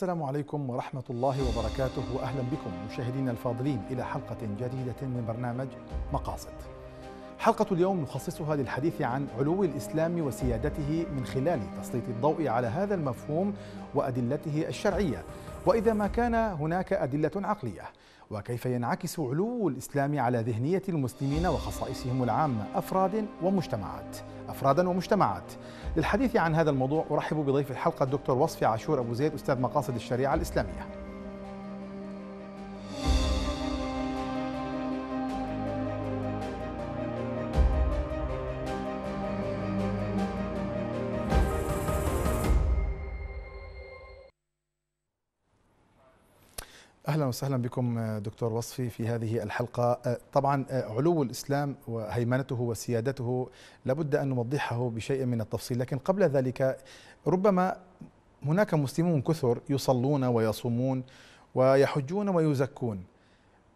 السلام عليكم ورحمة الله وبركاته وأهلا بكم مشاهدينا الفاضلين إلى حلقة جديدة من برنامج مقاصد حلقة اليوم نخصصها للحديث عن علو الإسلام وسيادته من خلال تسليط الضوء على هذا المفهوم وأدلته الشرعية وإذا ما كان هناك أدلة عقلية وكيف ينعكس علو الإسلام على ذهنية المسلمين وخصائصهم العامة أفراد ومجتمعات أفرادا ومجتمعات للحديث عن هذا الموضوع أرحب بضيف الحلقة الدكتور وصفي عاشور أبو زيد أستاذ مقاصد الشريعة الإسلامية وسهلا بكم آه، دكتور وصفي في هذه الحلقة آه، طبعا آه، علو الإسلام وهيمنته وسيادته لابد أن نوضحه بشيء من التفصيل لكن قبل ذلك ربما هناك مسلمون كثر يصلون ويصومون ويحجون ويزكون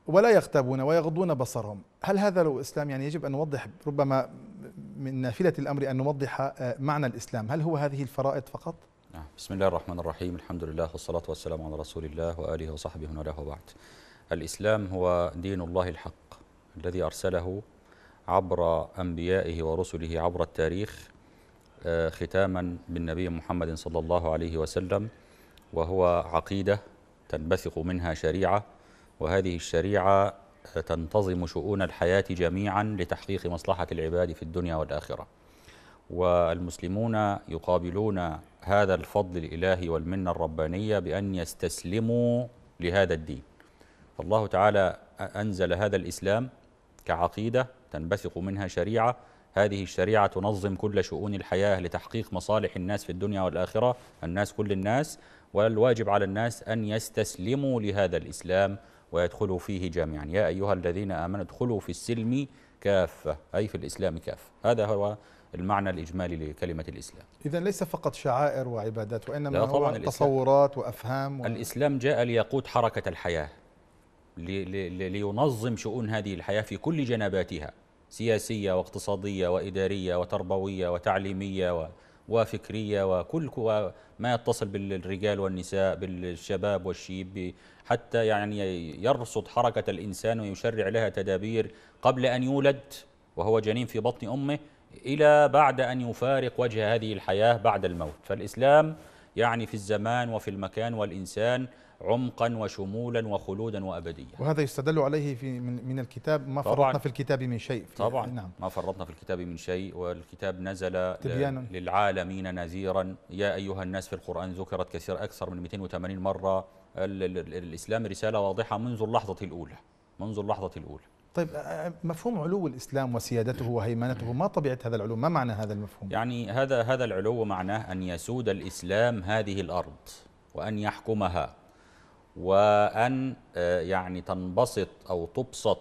ولا يغتابون ويغضون بصرهم هل هذا لو إسلام يعني يجب أن نوضح ربما من نافلة الأمر أن نوضح معنى الإسلام هل هو هذه الفرائض فقط؟ بسم الله الرحمن الرحيم الحمد لله والصلاة والسلام على رسول الله وآله وصحبه ومن والاه وبعد الإسلام هو دين الله الحق الذي أرسله عبر أنبيائه ورسله عبر التاريخ آه، ختاما بالنبي محمد صلى الله عليه وسلم وهو عقيدة تنبثق منها شريعة وهذه الشريعة آه، تنتظم شؤون الحياة جميعا لتحقيق مصلحة العباد في الدنيا والآخرة والمسلمون يقابلون هذا الفضل الإلهي والمنة الربانية بأن يستسلموا لهذا الدين فالله تعالى أنزل هذا الإسلام كعقيدة تنبثق منها شريعة هذه الشريعة تنظم كل شؤون الحياة لتحقيق مصالح الناس في الدنيا والآخرة الناس كل الناس والواجب على الناس أن يستسلموا لهذا الإسلام ويدخلوا فيه جميعا يا أيها الذين آمنوا ادخلوا في السلم كافة أي في الإسلام كافة هذا هو المعنى الإجمالي لكلمة الإسلام إذا ليس فقط شعائر وعبادات وإنما لا طبعاً هو تصورات وأفهام و... الإسلام جاء ليقود حركة الحياة لي لي لينظم شؤون هذه الحياة في كل جنباتها سياسية واقتصادية وإدارية وتربوية وتعليمية و... وفكرية وكل ما يتصل بالرجال والنساء بالشباب والشيب حتى يعني يرصد حركة الإنسان ويشرع لها تدابير قبل أن يولد وهو جنين في بطن أمه إلى بعد أن يفارق وجه هذه الحياة بعد الموت فالإسلام يعني في الزمان وفي المكان والإنسان عمقا وشمولا وخلودا وأبديا وهذا يستدل عليه في من, من الكتاب ما فرطنا في الكتاب من شيء طبعا نعم ما فرطنا في الكتاب من شيء والكتاب نزل تبيانا للعالمين نذيرا يا أيها الناس في القرآن ذكرت كثير أكثر من 280 مرة ال ال ال الإسلام رسالة واضحة منذ اللحظة الأولى منذ اللحظة الأولى طيب آه، آه، مفهوم علو الاسلام وسيادته وهيمنته ما طبيعه هذا العلو؟ ما معنى هذا المفهوم؟ يعني هذا هذا العلو معناه ان يسود الاسلام هذه الارض وان يحكمها وان آه، يعني تنبسط او تبسط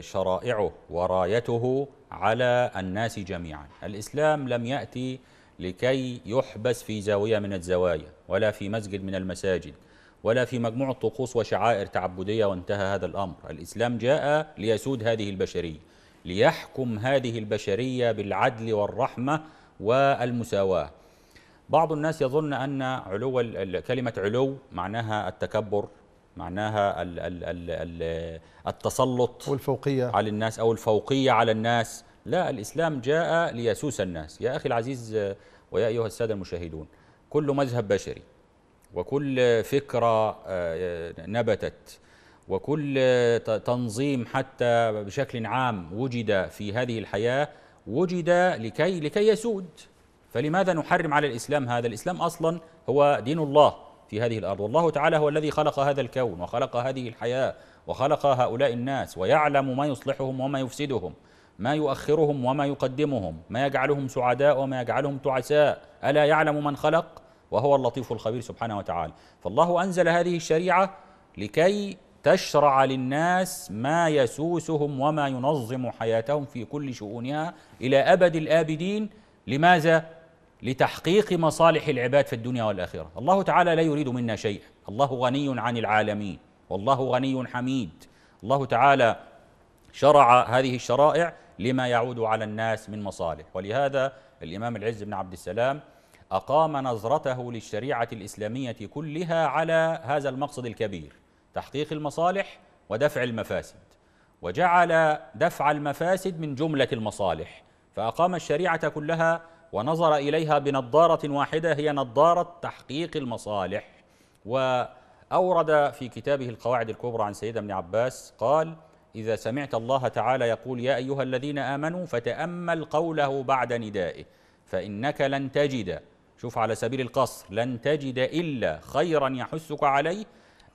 شرائعه ورايته على الناس جميعا. الاسلام لم ياتي لكي يحبس في زاويه من الزوايا ولا في مسجد من المساجد. ولا في مجموعة طقوس وشعائر تعبدية وانتهى هذا الأمر الإسلام جاء ليسود هذه البشرية ليحكم هذه البشرية بالعدل والرحمة والمساواة بعض الناس يظن أن علو كلمة علو معناها التكبر معناها التسلط والفوقية على الناس أو الفوقية على الناس لا الإسلام جاء ليسوس الناس يا أخي العزيز ويا أيها السادة المشاهدون كل مذهب بشري وكل فكرة آه، نبتت وكل تنظيم حتى بشكل عام وجد في هذه الحياة وجد لكي لكي يسود فلماذا نحرم على الإسلام هذا الإسلام أصلا هو دين الله في هذه الأرض والله تعالى هو الذي خلق هذا الكون وخلق هذه الحياة وخلق هؤلاء الناس ويعلم ما يصلحهم وما يفسدهم ما يؤخرهم وما يقدمهم ما يجعلهم سعداء وما يجعلهم تعساء ألا يعلم من خلق وهو اللطيف الخبير سبحانه وتعالى فالله أنزل هذه الشريعة لكي تشرع للناس ما يسوسهم وما ينظم حياتهم في كل شؤونها إلى أبد الآبدين لماذا؟ لتحقيق مصالح العباد في الدنيا والآخرة الله تعالى لا يريد منا شيء الله غني عن العالمين والله غني حميد الله تعالى شرع هذه الشرائع لما يعود على الناس من مصالح ولهذا الإمام العز بن عبد السلام أقام نظرته للشريعة الإسلامية كلها على هذا المقصد الكبير تحقيق المصالح ودفع المفاسد وجعل دفع المفاسد من جملة المصالح فأقام الشريعة كلها ونظر إليها بنظارة واحدة هي نظارة تحقيق المصالح وأورد في كتابه القواعد الكبرى عن سيدنا ابن عباس قال إذا سمعت الله تعالى يقول يا أيها الذين آمنوا فتأمل قوله بعد ندائه فإنك لن تجد شوف على سبيل القصر لن تجد إلا خيرا يحثك عليه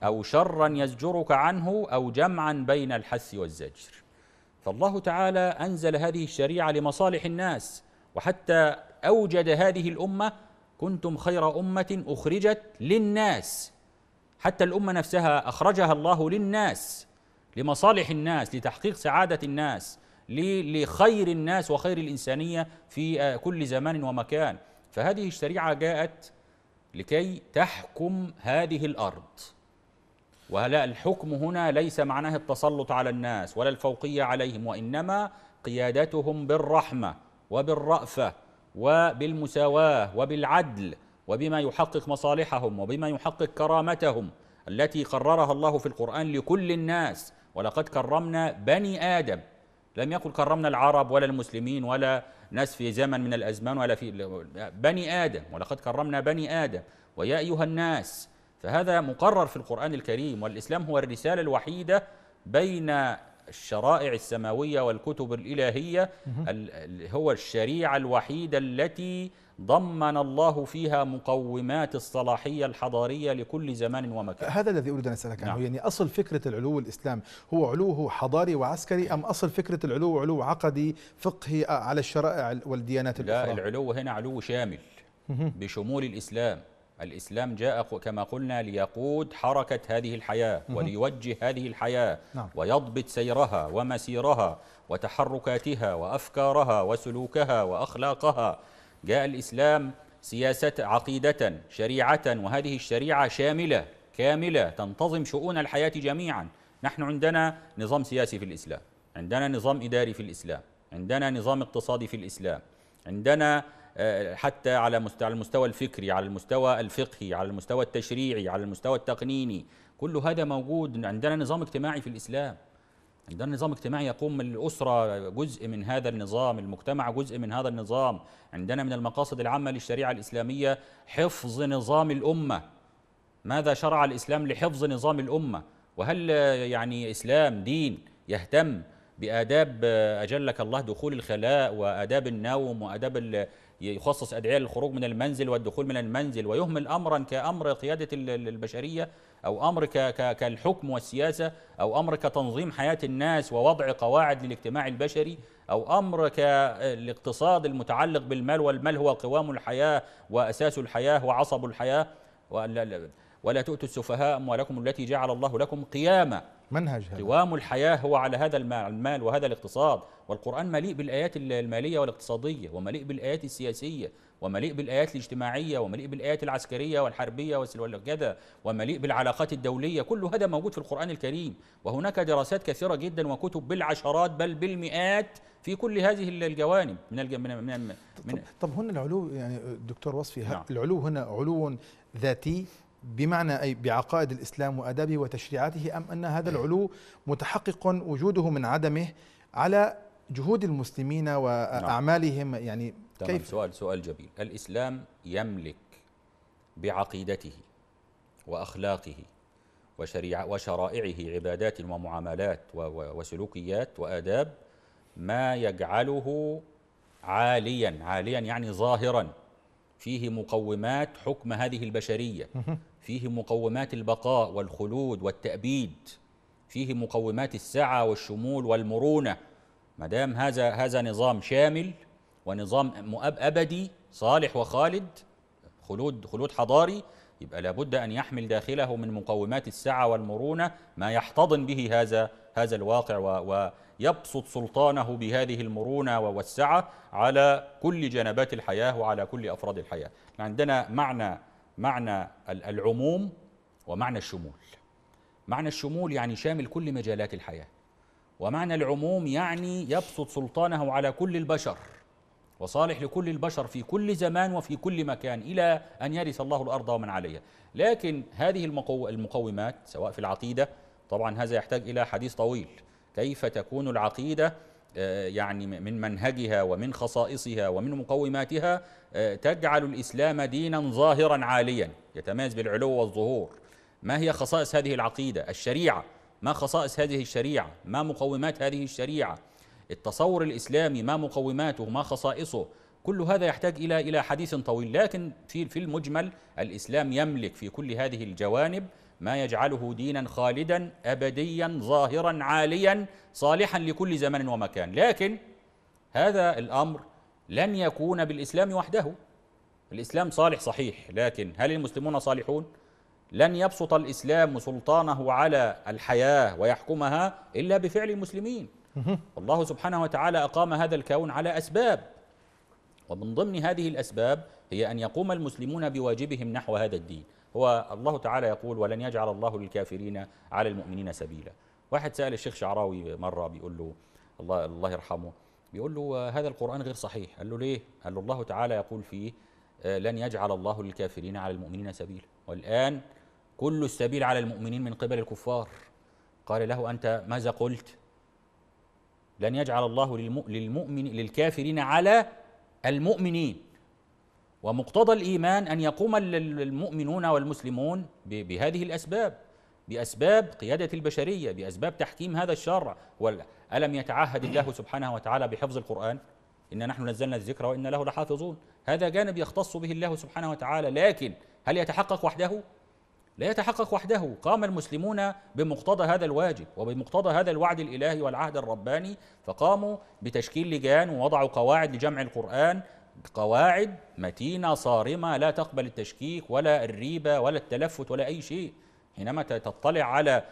أو شرا يزجرك عنه أو جمعا بين الحث والزجر فالله تعالى أنزل هذه الشريعة لمصالح الناس وحتى أوجد هذه الأمة كنتم خير أمة أخرجت للناس حتى الأمة نفسها أخرجها الله للناس لمصالح الناس لتحقيق سعادة الناس لخير الناس وخير الإنسانية في آه، كل زمان ومكان فهذه الشريعة جاءت لكي تحكم هذه الأرض وهلا الحكم هنا ليس معناه التسلط على الناس ولا الفوقية عليهم وإنما قيادتهم بالرحمة وبالرأفة وبالمساواة وبالعدل وبما يحقق مصالحهم وبما يحقق كرامتهم التي قررها الله في القرآن لكل الناس ولقد كرمنا بني آدم لم يقل كرمنا العرب ولا المسلمين ولا ناس في زمن من الأزمان ولا في بني آدم ولقد كرمنا بني آدم ويا أيها الناس فهذا مقرر في القرآن الكريم والإسلام هو الرسالة الوحيدة بين الشرائع السماوية والكتب الإلهية هو الشريعة الوحيدة التي ضمن الله فيها مقومات الصلاحية الحضارية لكل زمان ومكان هذا الذي أريد أن أسألك عنه نعم. يعني أصل فكرة العلو الإسلام هو علوه حضاري وعسكري أم أصل فكرة العلو علو عقدي فقهي آه، على الشرائع والديانات الأخرى لا العلو هنا علو شامل بشمول الإسلام الإسلام جاء كما قلنا ليقود حركة هذه الحياة وليوجه هذه الحياة نعم. ويضبط سيرها ومسيرها وتحركاتها وأفكارها وسلوكها وأخلاقها جاء الإسلام سياسة عقيدة شريعة وهذه الشريعة شاملة كاملة تنتظم شؤون الحياة جميعا نحن عندنا نظام سياسي في الإسلام عندنا نظام إداري في الإسلام عندنا نظام اقتصادي في الإسلام عندنا آه، حتى على المستوى الفكري على المستوى الفقهي على المستوى التشريعي على المستوى التقنيني كل هذا موجود عندنا نظام اجتماعي في الإسلام عندنا نظام اجتماعي يقوم الأسرة جزء من هذا النظام المجتمع جزء من هذا النظام عندنا من المقاصد العامة للشريعة الإسلامية حفظ نظام الأمة ماذا شرع الإسلام لحفظ نظام الأمة وهل يعني إسلام دين يهتم بآداب أجلك الله دخول الخلاء وآداب النوم وآداب يخصص أدعية للخروج من المنزل والدخول من المنزل ويهمل أمرا كأمر قيادة البشرية أو أمر كالحكم والسياسة أو أمر كتنظيم حياة الناس ووضع قواعد للاجتماع البشري أو أمر كالاقتصاد المتعلق بالمال والمال هو قوام الحياة وأساس الحياة وعصب الحياة ولا تؤتوا السفهاء أموالكم التي جعل الله لكم قياما منهج هذا قوام الحياة هو على هذا المال وهذا الاقتصاد والقرآن مليء بالآيات المالية والاقتصادية ومليء بالآيات السياسية ومليء بالآيات الاجتماعية ومليء بالآيات العسكرية والحربية وكذا ومليء بالعلاقات الدولية كل هذا موجود في القرآن الكريم وهناك دراسات كثيرة جدا وكتب بالعشرات بل بالمئات في كل هذه الجوانب من الج... من من, من طب, طب هنا العلو يعني دكتور وصفي نعم. العلو هنا علو ذاتي بمعنى أي بعقائد الإسلام وأدابه وتشريعاته أم أن هذا العلو متحقق وجوده من عدمه على جهود المسلمين وأعمالهم نعم. يعني تمام كيف سؤال سؤال جميل الإسلام يملك بعقيدته وأخلاقه وشريعة وشرائعه عبادات ومعاملات وسلوكيات وآداب ما يجعله عاليا عاليا يعني ظاهرا فيه مقومات حكم هذه البشرية فيه مقومات البقاء والخلود والتأبيد فيه مقومات السعة والشمول والمرونة ما دام هذا هذا نظام شامل ونظام أبدي صالح وخالد خلود خلود حضاري يبقى لابد أن يحمل داخله من مقومات السعة والمرونة ما يحتضن به هذا هذا الواقع و, و يبسط سلطانه بهذه المرونة ووسعة على كل جنبات الحياة وعلى كل أفراد الحياة عندنا معنى معنى العموم ومعنى الشمول معنى الشمول يعني شامل كل مجالات الحياة ومعنى العموم يعني يبسط سلطانه على كل البشر وصالح لكل البشر في كل زمان وفي كل مكان إلى أن يرث الله الأرض ومن عليها لكن هذه المقومات سواء في العقيدة طبعا هذا يحتاج إلى حديث طويل كيف تكون العقيده آه، يعني من منهجها ومن خصائصها ومن مقوماتها آه، تجعل الاسلام دينا ظاهرا عاليا يتميز بالعلو والظهور ما هي خصائص هذه العقيده الشريعه ما خصائص هذه الشريعه ما مقومات هذه الشريعه التصور الاسلامي ما مقوماته ما خصائصه كل هذا يحتاج الى الى حديث طويل لكن في في المجمل الاسلام يملك في كل هذه الجوانب ما يجعله دينا خالدا أبديا ظاهرا عاليا صالحا لكل زمان ومكان لكن هذا الأمر لن يكون بالإسلام وحده الإسلام صالح صحيح لكن هل المسلمون صالحون؟ لن يبسط الإسلام سلطانه على الحياة ويحكمها إلا بفعل المسلمين الله سبحانه وتعالى أقام هذا الكون على أسباب ومن ضمن هذه الأسباب هي أن يقوم المسلمون بواجبهم نحو هذا الدين هو الله تعالى يقول ولن يجعل الله للكافرين على المؤمنين سبيلا واحد سأل الشيخ شعراوي مرة بيقول له الله, الله يرحمه بيقول له هذا القرآن غير صحيح قال له ليه؟ قال له الله تعالى يقول فيه لن يجعل الله للكافرين على المؤمنين سبيلا والآن كل السبيل على المؤمنين من قبل الكفار قال له أنت ماذا قلت؟ لن يجعل الله للمؤمن للكافرين على المؤمنين ومقتضى الإيمان أن يقوم المؤمنون والمسلمون بهذه الأسباب بأسباب قيادة البشرية بأسباب تحكيم هذا الشرع ألم يتعهد الله سبحانه وتعالى بحفظ القرآن إن نحن نزلنا الذكر وإن له لحافظون هذا جانب يختص به الله سبحانه وتعالى لكن هل يتحقق وحده؟ لا يتحقق وحده قام المسلمون بمقتضى هذا الواجب وبمقتضى هذا الوعد الإلهي والعهد الرباني فقاموا بتشكيل لجان ووضعوا قواعد لجمع القرآن قواعد متينة صارمة لا تقبل التشكيك ولا الريبة ولا التلفت ولا أي شيء حينما تطلع على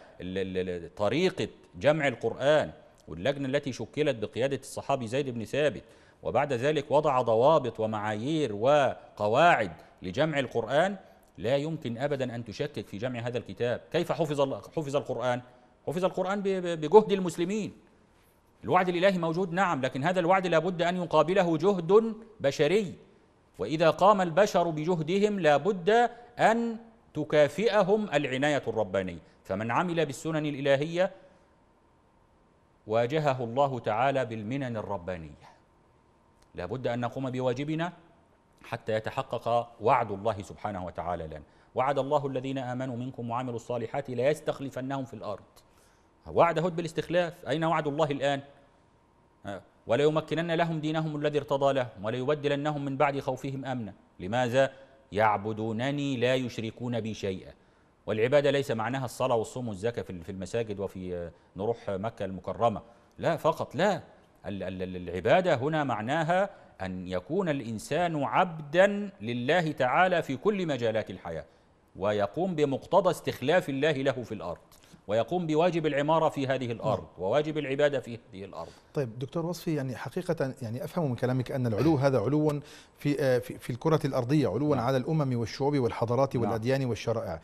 طريقة جمع القرآن واللجنة التي شكلت بقيادة الصحابي زيد بن ثابت وبعد ذلك وضع ضوابط ومعايير وقواعد لجمع القرآن لا يمكن أبدا أن تشكك في جمع هذا الكتاب كيف حفظ, حفظ القرآن؟ حفظ القرآن بجهد المسلمين الوعد الإلهي موجود نعم لكن هذا الوعد لابد أن يقابله جهد بشري وإذا قام البشر بجهدهم لابد أن تكافئهم العناية الربانية فمن عمل بالسنن الإلهية واجهه الله تعالى بالمنن الربانية لابد أن نقوم بواجبنا حتى يتحقق وعد الله سبحانه وتعالى لنا وعد الله الذين آمنوا منكم وعملوا الصالحات ليستخلفنهم في الأرض وعد هود بالاستخلاف أين وعد الله الآن وليمكنن لهم دينهم الذي ارتضى لهم وليبدلنهم من بعد خوفهم أمنا لماذا يعبدونني لا يشركون بي شيئا والعبادة ليس معناها الصلاة والصوم والزكاة في المساجد وفي آه، نروح مكة المكرمة لا فقط لا العبادة هنا معناها أن يكون الإنسان عبدا لله تعالى في كل مجالات الحياة ويقوم بمقتضى استخلاف الله له في الأرض ويقوم بواجب العمارة في هذه الأرض نعم. وواجب العبادة في هذه الأرض طيب دكتور وصفي يعني حقيقة يعني أفهم من كلامك أن العلو هذا علو في, آه، في, في الكرة الأرضية علو نعم. على الأمم والشعوب والحضارات نعم. والأديان والشرائع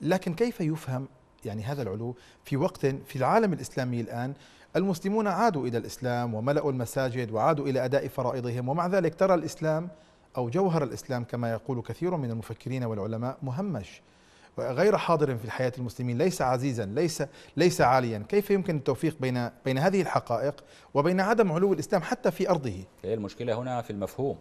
لكن كيف يفهم يعني هذا العلو في وقت في العالم الإسلامي الآن المسلمون عادوا إلى الإسلام وملأوا المساجد وعادوا إلى أداء فرائضهم ومع ذلك ترى الإسلام أو جوهر الإسلام كما يقول كثير من المفكرين والعلماء مهمش وغير حاضر في حياة المسلمين ليس عزيزا ليس ليس عاليا كيف يمكن التوفيق بين بين هذه الحقائق وبين عدم علو الإسلام حتى في أرضه هي المشكلة هنا في المفهوم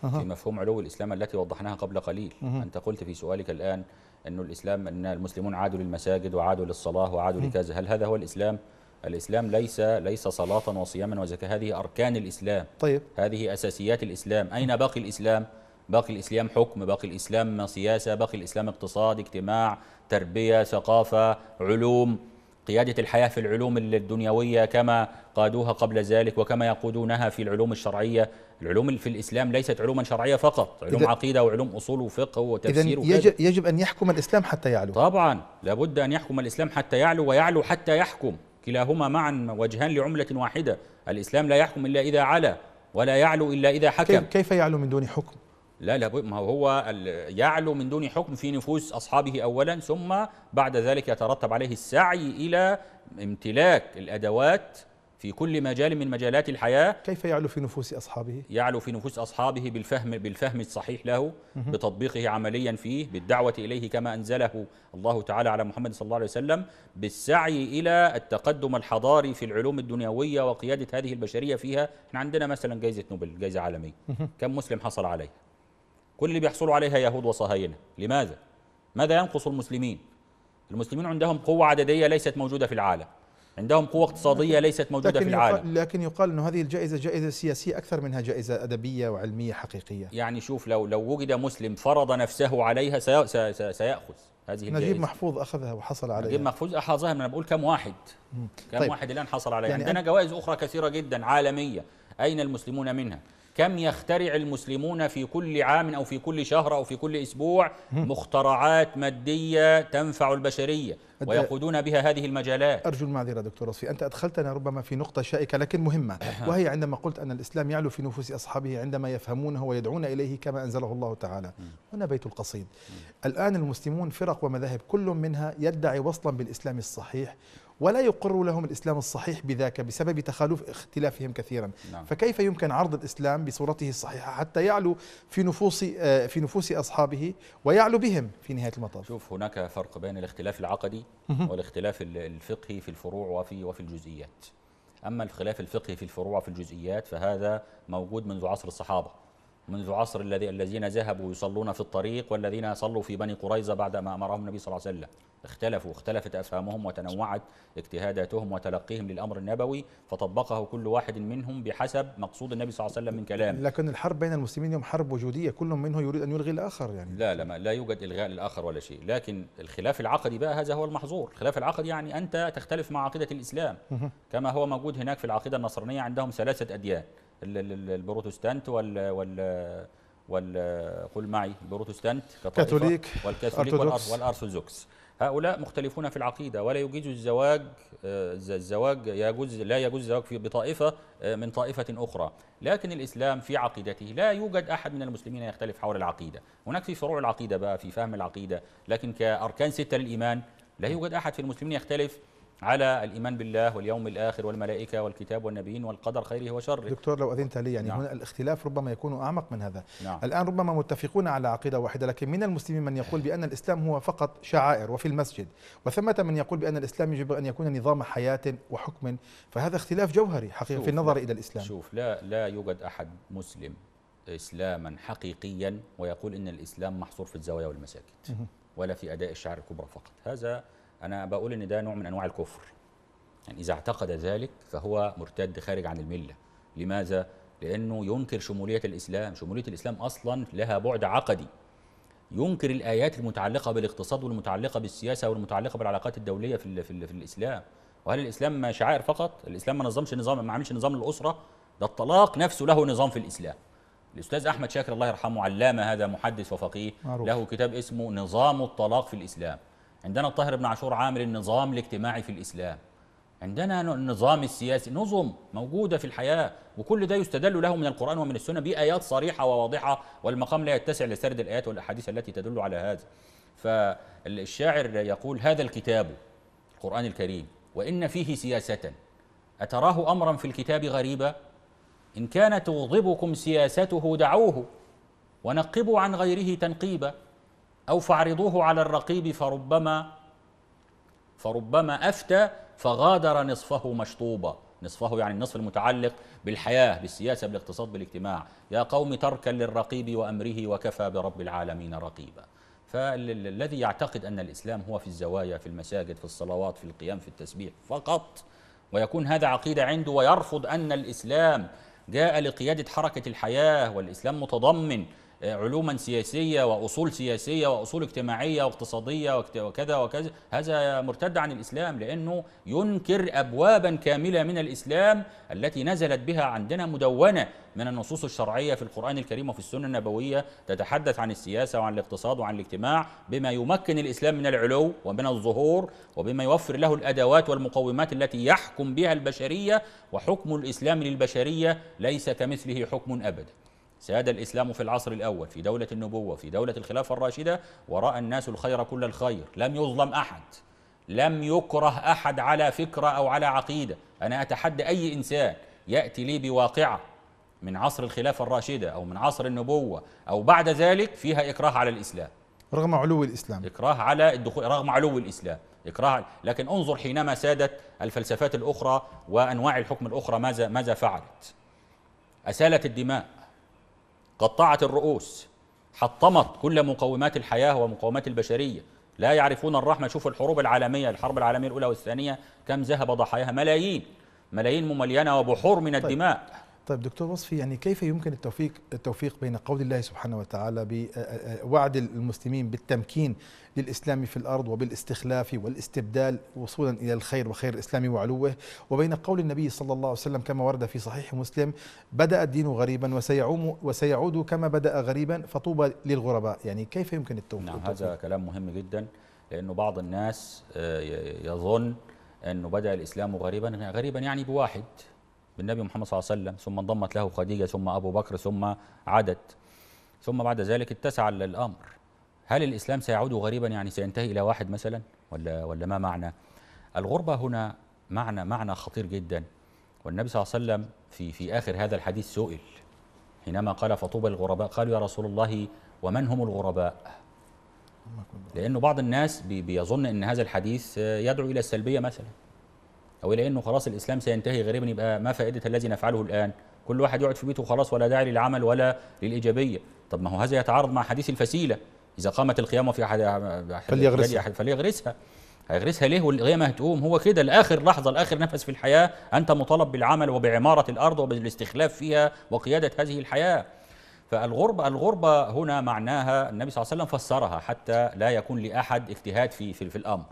في مفهوم علو الإسلام التي وضحناها قبل قليل أنت قلت في سؤالك الآن أن الإسلام أن المسلمون عادوا للمساجد وعادوا للصلاة وعادوا لكذا هل هذا هو الإسلام؟ الإسلام ليس ليس صلاة وصياما وزكاة هذه أركان الإسلام طيب هذه أساسيات الإسلام أين باقي الإسلام؟ باقي الإسلام حكم باقي الإسلام سياسة باقي الإسلام اقتصاد اجتماع تربية ثقافة علوم قيادة الحياة في العلوم الدنيوية كما قادوها قبل ذلك وكما يقودونها في العلوم الشرعية العلوم في الإسلام ليست علوما شرعية فقط علوم عقيدة وعلوم أصول وفقه وتفسير إذن يجب, يجب أن يحكم الإسلام حتى يعلو طبعا لابد أن يحكم الإسلام حتى يعلو ويعلو حتى يحكم كلاهما معا وجهان لعملة واحدة الإسلام لا يحكم إلا إذا علا ولا يعلو إلا إذا حكم كيف يعلو من دون حكم لا لا ما هو يعلو من دون حكم في نفوس أصحابه أولا ثم بعد ذلك يترتب عليه السعي إلى امتلاك الأدوات في كل مجال من مجالات الحياة كيف يعلو في نفوس أصحابه؟ يعلو في نفوس أصحابه بالفهم بالفهم الصحيح له بتطبيقه عمليا فيه بالدعوة إليه كما أنزله الله تعالى على محمد صلى الله عليه وسلم بالسعي إلى التقدم الحضاري في العلوم الدنيوية وقيادة هذه البشرية فيها احنا عندنا مثلا جائزة نوبل جائزة عالمية كم مسلم حصل عليها؟ كل اللي بيحصلوا عليها يهود وصهاينة لماذا؟ ماذا ينقص المسلمين؟ المسلمين عندهم قوة عددية ليست موجودة في العالم عندهم قوة اقتصادية ليست موجودة في العالم لكن يقال أن هذه الجائزة جائزة سياسية أكثر منها جائزة أدبية وعلمية حقيقية يعني شوف لو لو وجد مسلم فرض نفسه عليها سيأخذ هذه نجيب الجائزة. محفوظ أخذها وحصل عليها نجيب محفوظ أخذها أنا بقول كم واحد كم طيب. واحد الآن حصل عليها يعني عندنا جوائز أخرى كثيرة جدا عالمية أين المسلمون منها كم يخترع المسلمون في كل عام أو في كل شهر أو في كل أسبوع مخترعات مادية تنفع البشرية ويقودون بها هذه المجالات أرجو المعذرة دكتور وصفي أنت أدخلتنا ربما في نقطة شائكة لكن مهمة وهي عندما قلت أن الإسلام يعلو في نفوس أصحابه عندما يفهمونه ويدعون إليه كما أنزله الله تعالى هنا بيت القصيد الآن المسلمون فرق ومذاهب كل منها يدعي وصلا بالإسلام الصحيح ولا يقر لهم الإسلام الصحيح بذاك بسبب تخالف اختلافهم كثيرا نعم. فكيف يمكن عرض الإسلام بصورته الصحيحة حتى يعلو في نفوس آه، في نفوس أصحابه ويعلو بهم في نهاية المطاف شوف هناك فرق بين الاختلاف العقدي والاختلاف الفقهي في الفروع وفي وفي الجزئيات أما الخلاف الفقهي في الفروع وفي الجزئيات فهذا موجود منذ عصر الصحابة منذ عصر الذي الذين ذهبوا يصلون في الطريق والذين صلوا في بني قريظة بعد ما أمرهم النبي صلى الله عليه وسلم اختلفوا اختلفت أفهامهم وتنوعت اجتهاداتهم وتلقيهم للأمر النبوي فطبقه كل واحد منهم بحسب مقصود النبي صلى الله عليه وسلم من كلامه لكن الحرب بين المسلمين يوم حرب وجودية كل منهم يريد أن يلغي الآخر يعني لا لا لا يوجد إلغاء للاخر ولا شيء لكن الخلاف العقدي بقى هذا هو المحظور الخلاف العقدي يعني أنت تختلف مع عقيدة الإسلام كما هو موجود هناك في العقيدة النصرانية عندهم ثلاثة أديان البروتستانت وال وال وال قل معي البروتستانت كاثوليك والكاثوليك والارثوذكس هؤلاء مختلفون في العقيده ولا يجوز الزواج آه، الزواج يجوز لا يجوز الزواج في بطائفه آه، من طائفه اخرى لكن الاسلام في عقيدته لا يوجد احد من المسلمين يختلف حول العقيده هناك في فروع العقيده بقى في فهم العقيده لكن كاركان سته للايمان لا يوجد احد في المسلمين يختلف على الإيمان بالله واليوم الآخر والملائكة والكتاب والنبيين والقدر خيره وشره دكتور لو أذنت لي يعني نعم. هنا الاختلاف ربما يكون أعمق من هذا نعم. الآن ربما متفقون على عقيدة واحدة لكن من المسلمين من يقول بأن الإسلام هو فقط شعائر وفي المسجد وثمة من يقول بأن الإسلام يجب أن يكون نظام حياة وحكم فهذا اختلاف جوهري حقيقة في النظر إلى الإسلام شوف لا, لا يوجد أحد مسلم إسلاما حقيقيا ويقول إن الإسلام محصور في الزوايا والمساجد ولا في أداء الشعائر الكبرى فقط هذا انا بقول ان ده نوع من انواع الكفر يعني اذا اعتقد ذلك فهو مرتد خارج عن المله لماذا لانه ينكر شموليه الاسلام شموليه الاسلام اصلا لها بعد عقدي ينكر الايات المتعلقه بالاقتصاد والمتعلقه بالسياسه والمتعلقه بالعلاقات الدوليه في, الـ في, الـ في الاسلام وهل الاسلام شعائر فقط الاسلام ما نظمش نظام ما عملش نظام الاسره ده الطلاق نفسه له نظام في الاسلام الاستاذ احمد شاكر الله يرحمه علامه هذا محدث وفقيه معروف. له كتاب اسمه نظام الطلاق في الاسلام عندنا الطاهر بن عاشور عامل النظام الاجتماعي في الإسلام عندنا النظام السياسي نظم موجودة في الحياة وكل ده يستدل له من القرآن ومن السنة بآيات صريحة وواضحة والمقام لا يتسع لسرد الآيات والأحاديث التي تدل على هذا فالشاعر يقول هذا الكتاب القرآن الكريم وإن فيه سياسة أتراه أمرا في الكتاب غريبا إن كان تغضبكم سياسته دعوه ونقبوا عن غيره تنقيبا أو فاعرضوه على الرقيب فربما فربما أفتى فغادر نصفه مشطوبا نصفه يعني النصف المتعلق بالحياة بالسياسة بالاقتصاد بالاجتماع يا قوم تركا للرقيب وأمره وكفى برب العالمين رقيبا فالذي يعتقد أن الإسلام هو في الزوايا في المساجد في الصلوات في القيام في التسبيح فقط ويكون هذا عقيدة عنده ويرفض أن الإسلام جاء لقيادة حركة الحياة والإسلام متضمن آه، علوما سياسية وأصول سياسية وأصول اجتماعية واقتصادية وكذا وكذا هذا مرتد عن الإسلام لأنه ينكر أبوابا كاملة من الإسلام التي نزلت بها عندنا مدونة من النصوص الشرعية في القرآن الكريم وفي السنة النبوية تتحدث عن السياسة وعن الاقتصاد وعن الاجتماع بما يمكن الإسلام من العلو ومن الظهور وبما يوفر له الأدوات والمقومات التي يحكم بها البشرية وحكم الإسلام للبشرية ليس كمثله حكم أبدا ساد الإسلام في العصر الأول في دولة النبوة في دولة الخلافة الراشدة ورأى الناس الخير كل الخير لم يظلم أحد لم يكره أحد على فكرة أو على عقيدة أنا أتحدى أي إنسان يأتي لي بواقعة من عصر الخلافة الراشدة أو من عصر النبوة أو بعد ذلك فيها إكراه على الإسلام رغم علو الإسلام إكراه على الدخول رغم علو الإسلام إكراه لكن انظر حينما سادت الفلسفات الأخرى وأنواع الحكم الأخرى ماذا ماذا فعلت أسالت الدماء قطعت الرؤوس حطمت كل مقومات الحياة ومقومات البشرية لا يعرفون الرحمة شوفوا الحروب العالمية الحرب العالمية الأولى والثانية كم ذهب ضحاياها ملايين ملايين مملينة وبحور من طيب. الدماء طيب دكتور وصفي يعني كيف يمكن التوفيق التوفيق بين قول الله سبحانه وتعالى بوعد المسلمين بالتمكين للاسلام في الارض وبالاستخلاف والاستبدال وصولا الى الخير وخير الاسلام وعلوه وبين قول النبي صلى الله عليه وسلم كما ورد في صحيح مسلم بدا الدين غريبا وسيعوم وسيعود كما بدا غريبا فطوبى للغرباء يعني كيف يمكن التوفيق نعم هذا كلام مهم جدا لانه بعض الناس يظن انه بدا الاسلام غريبا غريبا يعني بواحد بالنبي محمد صلى الله عليه وسلم ثم انضمت له خديجة ثم أبو بكر ثم عدت ثم بعد ذلك اتسع الأمر هل الإسلام سيعود غريبا يعني سينتهي إلى واحد مثلا ولا, ولا ما معنى الغربة هنا معنى معنى خطير جدا والنبي صلى الله عليه وسلم في, في آخر هذا الحديث سئل حينما قال فطوبى الغرباء قالوا يا رسول الله ومن هم الغرباء لأنه بعض الناس بيظن أن هذا الحديث يدعو إلى السلبية مثلا أو إلى أنه خلاص الإسلام سينتهي غريبا يبقى ما فائدة الذي نفعله الآن كل واحد يقعد في بيته وخلاص ولا داعي للعمل ولا للإيجابية طب ما هو هذا يتعارض مع حديث الفسيلة إذا قامت القيامة في أحد فليغرسها فليغرسها هيغرسها ليه والقيامة هتقوم هو كده لآخر لحظة لآخر نفس في الحياة أنت مطالب بالعمل وبعمارة الأرض وبالاستخلاف فيها وقيادة هذه الحياة فالغربة الغربة هنا معناها النبي صلى الله عليه وسلم فسرها حتى لا يكون لأحد اجتهاد في في, في الأمر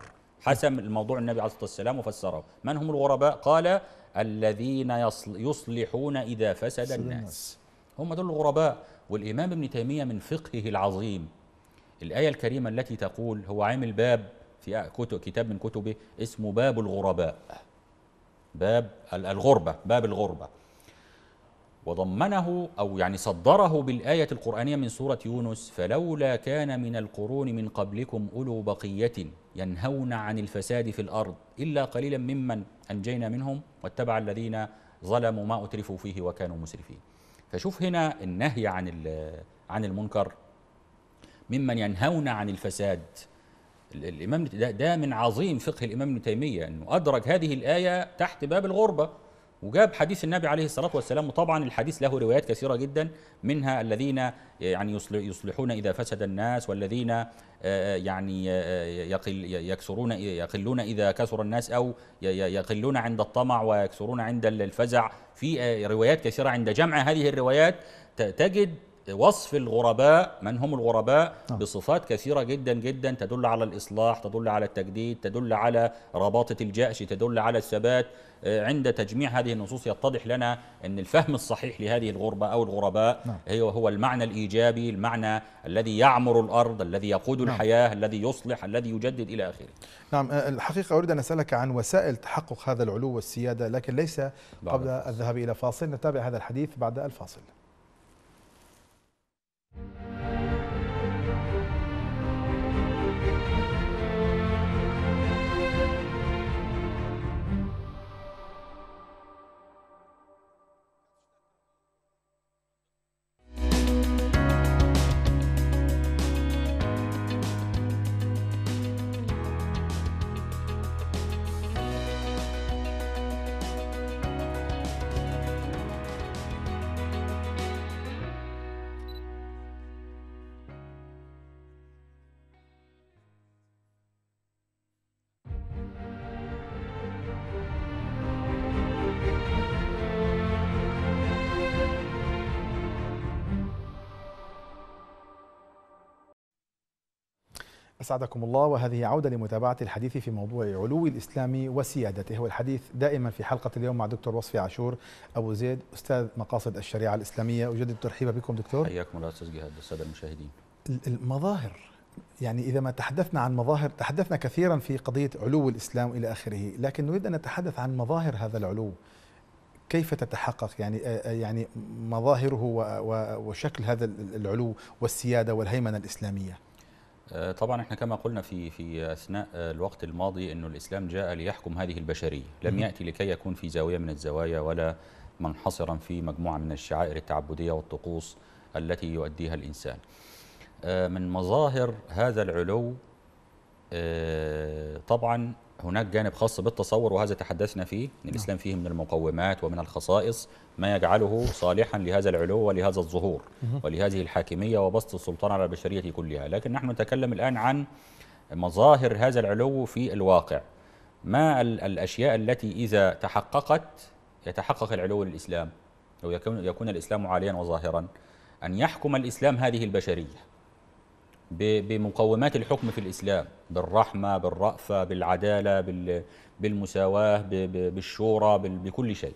حسم الموضوع النبي عليه الصلاة والسلام وفسره من هم الغرباء قال الذين يصلحون إذا فسد الناس هم دول الغرباء والإمام ابن تيمية من فقهه العظيم الآية الكريمة التي تقول هو عامل باب في كتاب من كتبه اسمه باب الغرباء باب الغربة باب الغربة وضمنه أو يعني صدره بالآية القرآنية من سورة يونس فلولا كان من القرون من قبلكم أولو بقية ينهون عن الفساد في الأرض إلا قليلا ممن أنجينا منهم واتبع الذين ظلموا ما أترفوا فيه وكانوا مسرفين فشوف هنا النهي عن عن المنكر ممن ينهون عن الفساد الامام ده, ده من عظيم فقه الامام ابن تيميه انه ادرج هذه الايه تحت باب الغربه وجاب حديث النبي عليه الصلاة والسلام وطبعا الحديث له روايات كثيرة جدا منها الذين يعني يصلحون إذا فسد الناس والذين آه، آه، يعني آه، يقل يكسرون يقلون إذا كثر الناس أو يقلون عند الطمع ويكثرون عند الفزع في روايات كثيرة عند جمع هذه الروايات تجد وصف الغرباء من هم الغرباء نعم. بصفات كثيرة جدا جدا تدل على الإصلاح تدل على التجديد تدل على رباطة الجأش تدل على الثبات آه، عند تجميع هذه النصوص يتضح لنا أن الفهم الصحيح لهذه الغربة أو الغرباء نعم. هي هو هو المعنى الإيجابي المعنى الذي يعمر الأرض الذي يقود نعم. الحياة الذي يصلح الذي يجدد إلى آخره نعم آه، الحقيقة أريد أن أسألك عن وسائل تحقق هذا العلو والسيادة لكن ليس قبل الذهاب إلى فاصل نتابع هذا الحديث بعد الفاصل أسعدكم الله وهذه عودة لمتابعة الحديث في موضوع علو الإسلام وسيادته والحديث دائما في حلقة اليوم مع دكتور وصفي عاشور أبو زيد أستاذ مقاصد الشريعة الإسلامية أجدد الترحيب بكم دكتور حياكم الله أستاذ جهاد السادة المشاهدين المظاهر يعني إذا ما تحدثنا عن مظاهر تحدثنا كثيرا في قضية علو الإسلام إلى آخره لكن نريد أن نتحدث عن مظاهر هذا العلو كيف تتحقق يعني آه، آه، يعني مظاهره وشكل هذا العلو والسيادة والهيمنة الإسلامية آه، طبعا احنا كما قلنا في في اثناء آه، الوقت الماضي انه الاسلام جاء ليحكم هذه البشريه، لم ياتي لكي يكون في زاويه من الزوايا ولا منحصرا في مجموعه من الشعائر التعبديه والطقوس التي يؤديها الانسان. آه، من مظاهر هذا العلو طبعا هناك جانب خاص بالتصور وهذا تحدثنا فيه أن نعم. الإسلام فيه من المقومات ومن الخصائص ما يجعله صالحا لهذا العلو ولهذا الظهور ولهذه الحاكمية وبسط السلطان على البشرية كلها لكن نحن نتكلم الآن عن مظاهر هذا العلو في الواقع ما الأشياء التي إذا تحققت يتحقق العلو للإسلام أو يكون, يكون الإسلام عاليا وظاهرا أن يحكم الإسلام هذه البشرية بمقومات الحكم في الإسلام بالرحمة بالرأفة بالعدالة بالمساواة بالشورى بكل شيء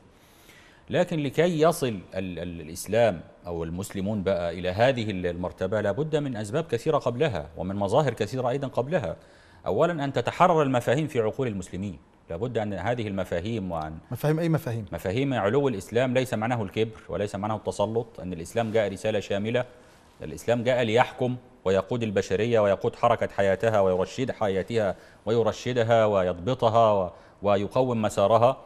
لكن لكي يصل الإسلام أو المسلمون بقى إلى هذه المرتبة لابد من أسباب كثيرة قبلها ومن مظاهر كثيرة أيضا قبلها أولا أن تتحرر المفاهيم في عقول المسلمين لابد أن هذه المفاهيم وأن مفاهيم أي مفاهيم؟ مفاهيم علو الإسلام ليس معناه الكبر وليس معناه التسلط أن الإسلام جاء رسالة شاملة الإسلام جاء ليحكم ويقود البشرية ويقود حركة حياتها ويرشد حياتها ويرشدها ويضبطها ويقوم مسارها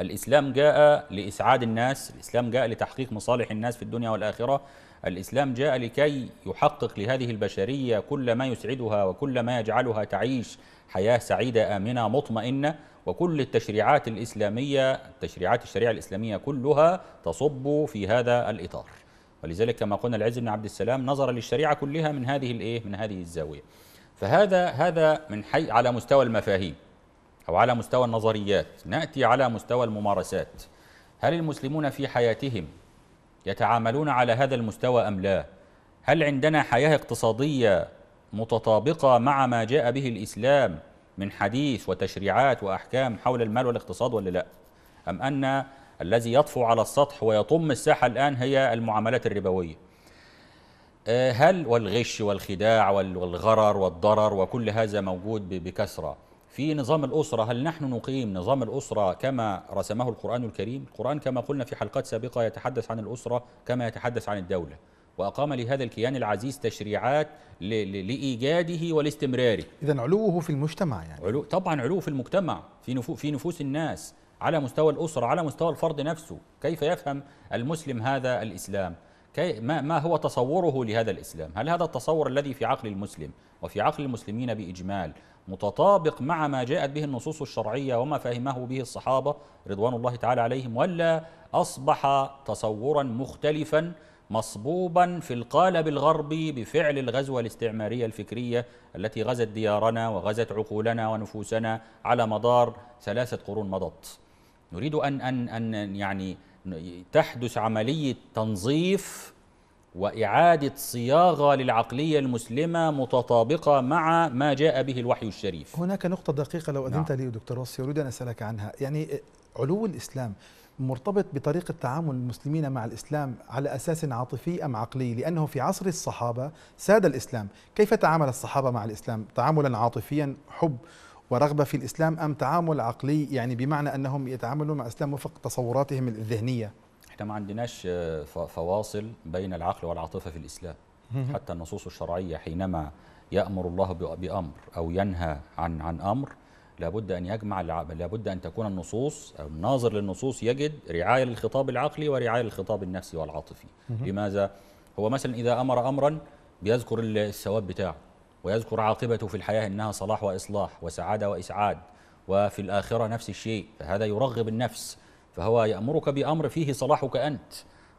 الإسلام جاء لإسعاد الناس الإسلام جاء لتحقيق مصالح الناس في الدنيا والآخرة الإسلام جاء لكي يحقق لهذه البشرية كل ما يسعدها وكل ما يجعلها تعيش حياة سعيدة آمنة مطمئنة وكل التشريعات الإسلامية تشريعات الشريعة الإسلامية كلها تصب في هذا الإطار ولذلك كما قلنا العز بن عبد السلام نظر للشريعة كلها من هذه الإيه من هذه الزاوية فهذا هذا من حي على مستوى المفاهيم أو على مستوى النظريات نأتي على مستوى الممارسات هل المسلمون في حياتهم يتعاملون على هذا المستوى أم لا هل عندنا حياة اقتصادية متطابقة مع ما جاء به الإسلام من حديث وتشريعات وأحكام حول المال والاقتصاد ولا لا أم أن الذي يطفو على السطح ويطم الساحة الآن هي المعاملات الربوية آه، هل والغش والخداع والغرر والضرر وكل هذا موجود بكثرة في نظام الأسرة هل نحن نقيم نظام الأسرة كما رسمه القرآن الكريم القرآن كما قلنا في حلقات سابقة يتحدث عن الأسرة كما يتحدث عن الدولة وأقام لهذا الكيان العزيز تشريعات لإيجاده ولاستمراره إذا علوه في المجتمع يعني علو طبعا علوه في المجتمع في, نفو في نفوس الناس على مستوى الأسرة على مستوى الفرد نفسه كيف يفهم المسلم هذا الإسلام ما هو تصوره لهذا الإسلام هل هذا التصور الذي في عقل المسلم وفي عقل المسلمين بإجمال متطابق مع ما جاءت به النصوص الشرعية وما فهمه به الصحابة رضوان الله تعالى عليهم ولا أصبح تصورا مختلفا مصبوبا في القالب الغربي بفعل الغزوة الاستعمارية الفكرية التي غزت ديارنا وغزت عقولنا ونفوسنا على مدار ثلاثة قرون مضت نريد أن, أن, أن يعني تحدث عملية تنظيف وإعادة صياغة للعقلية المسلمة متطابقة مع ما جاء به الوحي الشريف هناك نقطة دقيقة لو أذنت نعم. لي دكتور وصي أريد أن أسألك عنها يعني علو الإسلام مرتبط بطريقة تعامل المسلمين مع الإسلام على أساس عاطفي أم عقلي لأنه في عصر الصحابة ساد الإسلام كيف تعامل الصحابة مع الإسلام تعاملا عاطفيا حب ورغبة في الإسلام أم تعامل عقلي يعني بمعنى أنهم يتعاملوا مع الإسلام وفق تصوراتهم الذهنية احنا ما عندناش آه، فواصل بين العقل والعاطفة في الإسلام حتى النصوص الشرعية حينما يأمر الله بأمر أو ينهى عن عن أمر لابد أن يجمع لابد أن تكون النصوص أو الناظر للنصوص يجد رعاية للخطاب العقلي ورعاية للخطاب النفسي والعاطفي لماذا؟ هو مثلا إذا أمر أمرا بيذكر الثواب بتاعه ويذكر عاقبته في الحياة أنها صلاح وإصلاح وسعادة وإسعاد وفي الآخرة نفس الشيء فهذا يرغب النفس فهو يأمرك بأمر فيه صلاحك أنت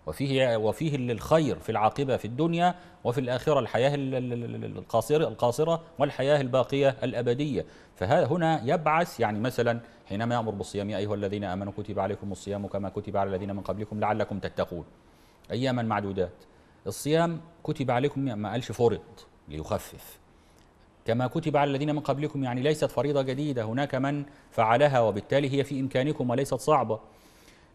وفيه وفيه الخير في العاقبه في الدنيا وفي الاخره الحياه القاصره القاصره والحياه الباقيه الابديه فهنا يبعث يعني مثلا حينما يامر بالصيام يا ايها الذين امنوا كتب عليكم الصيام كما كتب على الذين من قبلكم لعلكم تتقون اياما معدودات الصيام كتب عليكم ما قالش فرض ليخفف كما كتب على الذين من قبلكم يعني ليست فريضة جديدة هناك من فعلها وبالتالي هي في إمكانكم وليست صعبة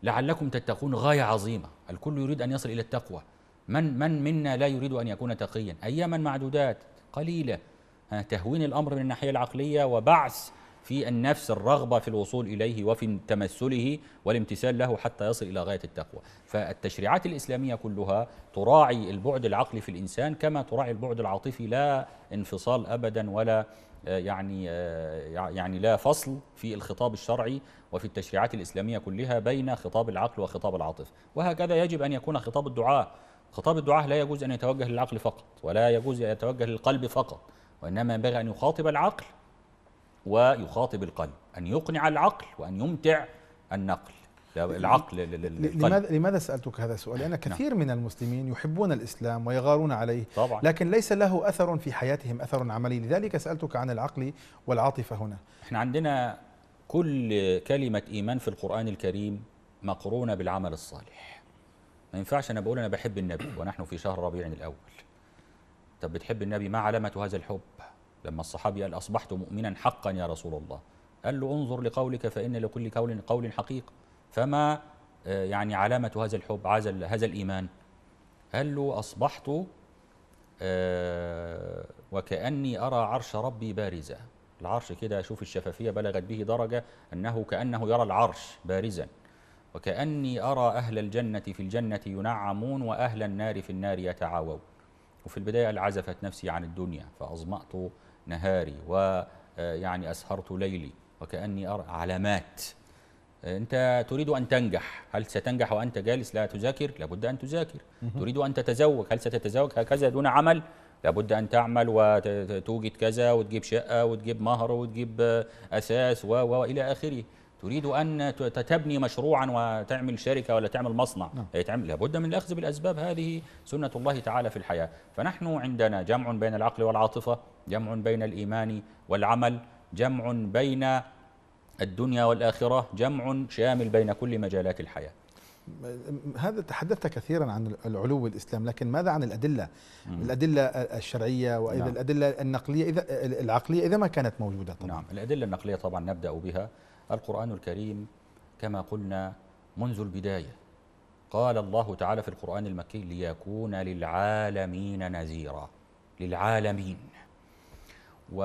لعلكم تتقون غاية عظيمة الكل يريد أن يصل إلى التقوى من من منا لا يريد أن يكون تقيا أياما معدودات قليلة تهوين الأمر من الناحية العقلية وبعث في النفس الرغبة في الوصول إليه وفي تمثله والامتثال له حتى يصل إلى غاية التقوى فالتشريعات الإسلامية كلها تراعي البعد العقلي في الإنسان كما تراعي البعد العاطفي لا انفصال أبدا ولا آه، يعني آه، يعني لا فصل في الخطاب الشرعي وفي التشريعات الإسلامية كلها بين خطاب العقل وخطاب العاطفة وهكذا يجب أن يكون خطاب الدعاء خطاب الدعاء لا يجوز أن يتوجه للعقل فقط ولا يجوز أن يتوجه للقلب فقط وإنما ينبغي أن يخاطب العقل ويخاطب القلب أن يقنع العقل وأن يمتع النقل العقل لماذا لماذا سالتك هذا السؤال؟ لان نعم. كثير نعم. من المسلمين يحبون الاسلام ويغارون عليه طبعا. لكن ليس له اثر في حياتهم اثر عملي، لذلك سالتك عن العقل والعاطفه هنا. احنا عندنا كل كلمه ايمان في القران الكريم مقرونه بالعمل الصالح. ما ينفعش انا بقول انا بحب النبي ونحن في شهر ربيع الاول. طب بتحب النبي ما علامه هذا الحب؟ لما الصحابي قال أصبحت مؤمنا حقا يا رسول الله قال له انظر لقولك فإن لكل قول قول حقيقة فما آه، يعني علامة هذا الحب هذا هذا الإيمان قال له أصبحت آه، وكأني أرى عرش ربي بارزا العرش كده شوف الشفافية بلغت به درجة أنه كأنه يرى العرش بارزا وكأني أرى أهل الجنة في الجنة ينعمون وأهل النار في النار يتعاوون وفي البداية عزفت نفسي عن الدنيا فأظمأت نهاري ويعني آه، أسهرت ليلي وكأني أرى علامات آه، أنت تريد أن تنجح هل ستنجح وأنت جالس لا تذاكر لابد أن تذاكر تريد أن تتزوج هل ستتزوج هكذا دون عمل لابد أن تعمل وتوجد كذا وتجيب شقة وتجيب مهر وتجيب أساس آه، وإلى آخره تريد أن تبني مشروعا وتعمل شركة ولا تعمل مصنع نعم. إيه، تعمل لابد من الأخذ بالأسباب هذه سنة الله تعالى في الحياة فنحن عندنا جمع بين العقل والعاطفة جمع بين الإيمان والعمل جمع بين الدنيا والآخرة جمع شامل بين كل مجالات الحياة هذا تحدثت كثيرا عن العلو الاسلام لكن ماذا عن الادله مم. الادله الشرعيه وايضا نعم. الادله النقليه اذا العقليه اذا ما كانت موجوده طبعا نعم الادله النقليه طبعا نبدا بها القرآن الكريم كما قلنا منذ البداية قال الله تعالى في القرآن المكي ليكون للعالمين نذيرا للعالمين و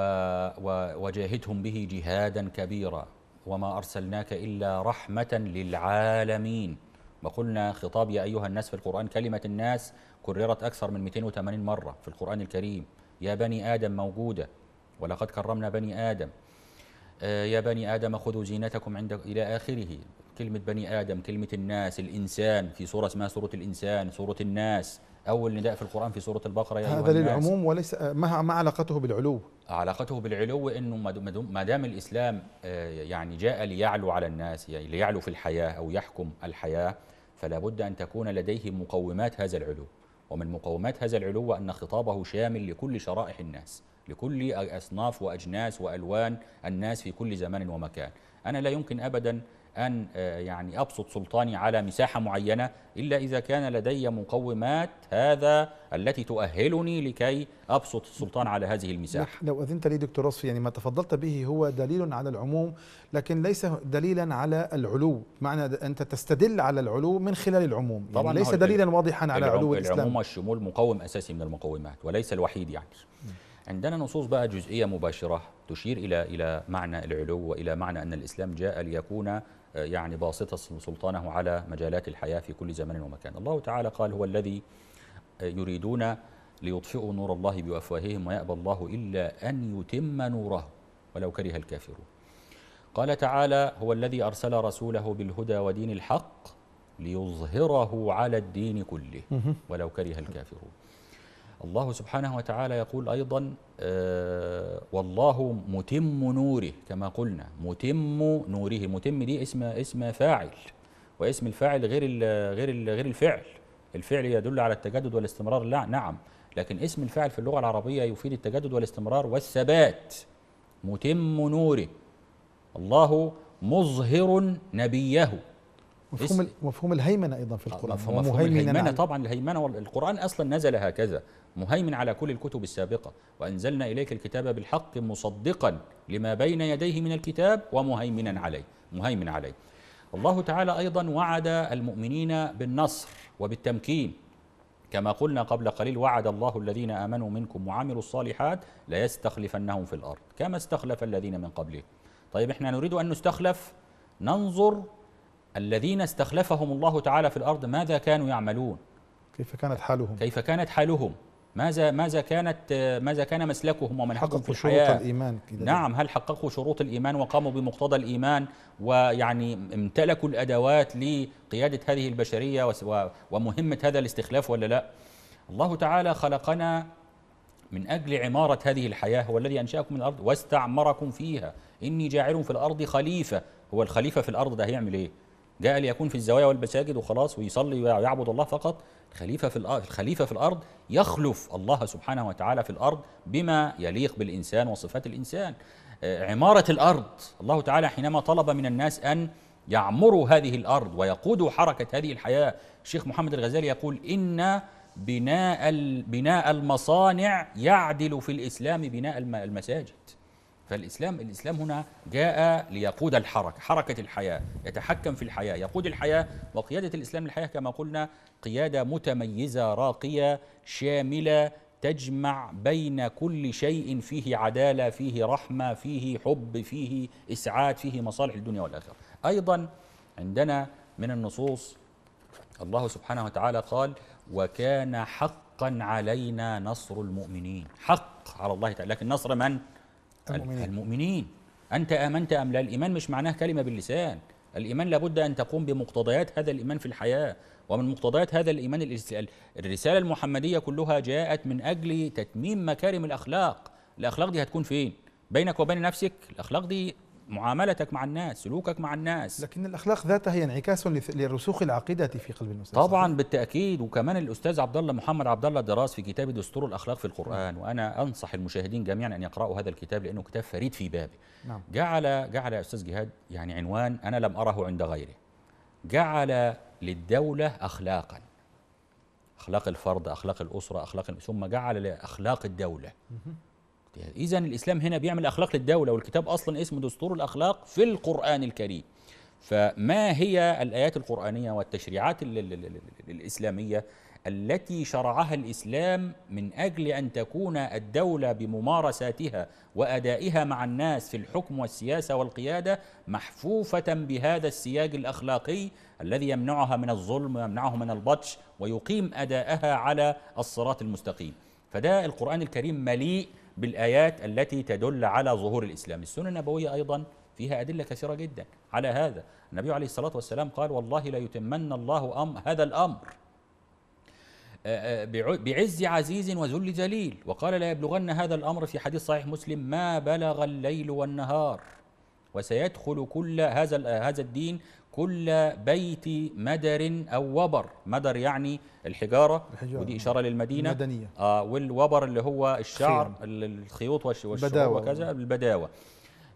وجاهدهم به جهادا كبيرا وما أرسلناك إلا رحمة للعالمين وقلنا خطاب يا أيها الناس في القرآن كلمة الناس كررت أكثر من 280 مرة في القرآن الكريم يا بني آدم موجودة ولقد كرمنا بني آدم آه، يا بني آدم خذوا زينتكم عند إلى آخره كلمة بني آدم كلمة الناس الإنسان في سورة اسمها سورة الإنسان سورة الناس أول نداء في القرآن في سورة البقرة يا هذا للعموم وليس آه، ما ما علاقته بالعلو علاقته بالعلو انه ما دام الاسلام آه، يعني جاء ليعلو على الناس يعني ليعلو في الحياه او يحكم الحياه فلا بد ان تكون لديه مقومات هذا العلو ومن مقومات هذا العلو ان خطابه شامل لكل شرائح الناس لكل أصناف وأجناس وألوان الناس في كل زمان ومكان أنا لا يمكن أبدا أن آه، يعني أبسط سلطاني على مساحة معينة إلا إذا كان لدي مقومات هذا التي تؤهلني لكي أبسط السلطان على هذه المساحة لو أذنت لي دكتور رصفي يعني ما تفضلت به هو دليل على العموم لكن ليس دليلا على العلو معنى أنت تستدل على العلو من خلال العموم يعني طبعا يعني ليس دليلا واضحا على علو الإسلام العموم والشمول مقوم أساسي من المقومات وليس الوحيد يعني عندنا نصوص بقى جزئية مباشرة تشير إلى إلى معنى العلو وإلى معنى أن الإسلام جاء ليكون آه، يعني باسطة سلطانه على مجالات الحياة في كل زمان ومكان الله تعالى قال هو الذي آه، يريدون ليطفئوا نور الله بأفواههم ويأبى الله إلا أن يتم نوره ولو كره الكافرون قال تعالى هو الذي أرسل رسوله بالهدى ودين الحق ليظهره على الدين كله ولو كره الكافرون الله سبحانه وتعالى يقول أيضا آه، والله متم نوره كما قلنا متم نوره متم دي اسم اسم فاعل واسم الفاعل غير الـ غير الـ غير الفعل الفعل يدل على التجدد والاستمرار لا نعم لكن اسم الفاعل في اللغة العربية يفيد التجدد والاستمرار والثبات متم نوره الله مظهر نبيه مفهوم مفهوم الهيمنه ايضا في القران مفهوم, مفهوم الهيمنه طبعا الهيمنه والقران اصلا نزل هكذا مهيمن على كل الكتب السابقة وأنزلنا إليك الكتاب بالحق مصدقا لما بين يديه من الكتاب ومهيمنا عليه مهيمن عليه الله تعالى أيضا وعد المؤمنين بالنصر وبالتمكين كما قلنا قبل قليل وعد الله الذين آمنوا منكم وعملوا الصالحات ليستخلفنهم في الأرض كما استخلف الذين من قبلهم طيب احنا نريد أن نستخلف ننظر الذين استخلفهم الله تعالى في الأرض ماذا كانوا يعملون كيف كانت حالهم كيف كانت حالهم ماذا ماذا كانت ماذا كان مسلكهم ومن في الحياه شروط الايمان كده نعم هل حققوا شروط الايمان وقاموا بمقتضى الايمان ويعني امتلكوا الادوات لقياده هذه البشريه ومهمه هذا الاستخلاف ولا لا الله تعالى خلقنا من أجل عمارة هذه الحياة هو الذي أنشأكم من الأرض واستعمركم فيها إني جاعل في الأرض خليفة هو الخليفة في الأرض ده هيعمل إيه؟ جاء ليكون في الزوايا والمساجد وخلاص ويصلي ويعبد الله فقط الخليفة في الأرض الخليفة في الأرض يخلف الله سبحانه وتعالى في الأرض بما يليق بالإنسان وصفات الإنسان آه، عمارة الأرض الله تعالى حينما طلب من الناس أن يعمروا هذه الأرض ويقودوا حركة هذه الحياة الشيخ محمد الغزالي يقول إن بناء بناء المصانع يعدل في الإسلام بناء المساجد فالإسلام الإسلام هنا جاء ليقود الحركة حركة الحياة يتحكم في الحياة يقود الحياة وقيادة الإسلام للحياه كما قلنا قيادة متميزة راقية شاملة تجمع بين كل شيء فيه عدالة فيه رحمة فيه حب فيه إسعاد فيه مصالح الدنيا والآخرة أيضا عندنا من النصوص الله سبحانه وتعالى قال وكان حقا علينا نصر المؤمنين حق على الله تعالى لكن نصر من؟ المؤمنين, المؤمنين. أنت آمنت أم لا الإيمان مش معناه كلمة باللسان الإيمان لابد أن تقوم بمقتضيات هذا الإيمان في الحياة ومن مقتضيات هذا الإيمان الرسالة المحمدية كلها جاءت من أجل تتميم مكارم الأخلاق الأخلاق دي هتكون فين؟ بينك وبين نفسك الأخلاق دي معاملتك مع الناس سلوكك مع الناس لكن الأخلاق ذاتها هي انعكاس لرسوخ العقيدة في قلب المسلم طبعا بالتأكيد وكمان الأستاذ عبد الله محمد عبد الله الدراس في كتاب دستور الأخلاق في القرآن نعم. وأنا أنصح المشاهدين جميعا أن يقرأوا هذا الكتاب لأنه كتاب فريد في بابه نعم. جعل جعل أستاذ جهاد يعني عنوان أنا لم أره عند غيره جعل للدولة أخلاقا أخلاق الفرد أخلاق الأسرة أخلاق ثم جعل لأخلاق الدولة إذا الإسلام هنا بيعمل أخلاق للدولة والكتاب أصلا اسمه دستور الأخلاق في القرآن الكريم فما هي الآيات القرآنية والتشريعات الإسلامية التي شرعها الإسلام من أجل أن تكون الدولة بممارساتها وأدائها مع الناس في الحكم والسياسة والقيادة محفوفة بهذا السياج الأخلاقي الذي يمنعها من الظلم ويمنعه من البطش ويقيم أداءها على الصراط المستقيم فده القرآن الكريم مليء بالآيات التي تدل على ظهور الإسلام السنة النبوية أيضا فيها أدلة كثيرة جدا على هذا النبي عليه الصلاة والسلام قال والله لا يتمنى الله أم هذا الأمر آه، آه، بعز عزيز وذل جليل وقال لا يبلغن هذا الأمر في حديث صحيح مسلم ما بلغ الليل والنهار وسيدخل كل هذا هذا الدين كل بيت مدر أو وبر مدر يعني الحجارة, الحجارة ودي إشارة للمدينة المدنية آه والوبر اللي هو الشعر الخيوط والشعور وكذا البداوة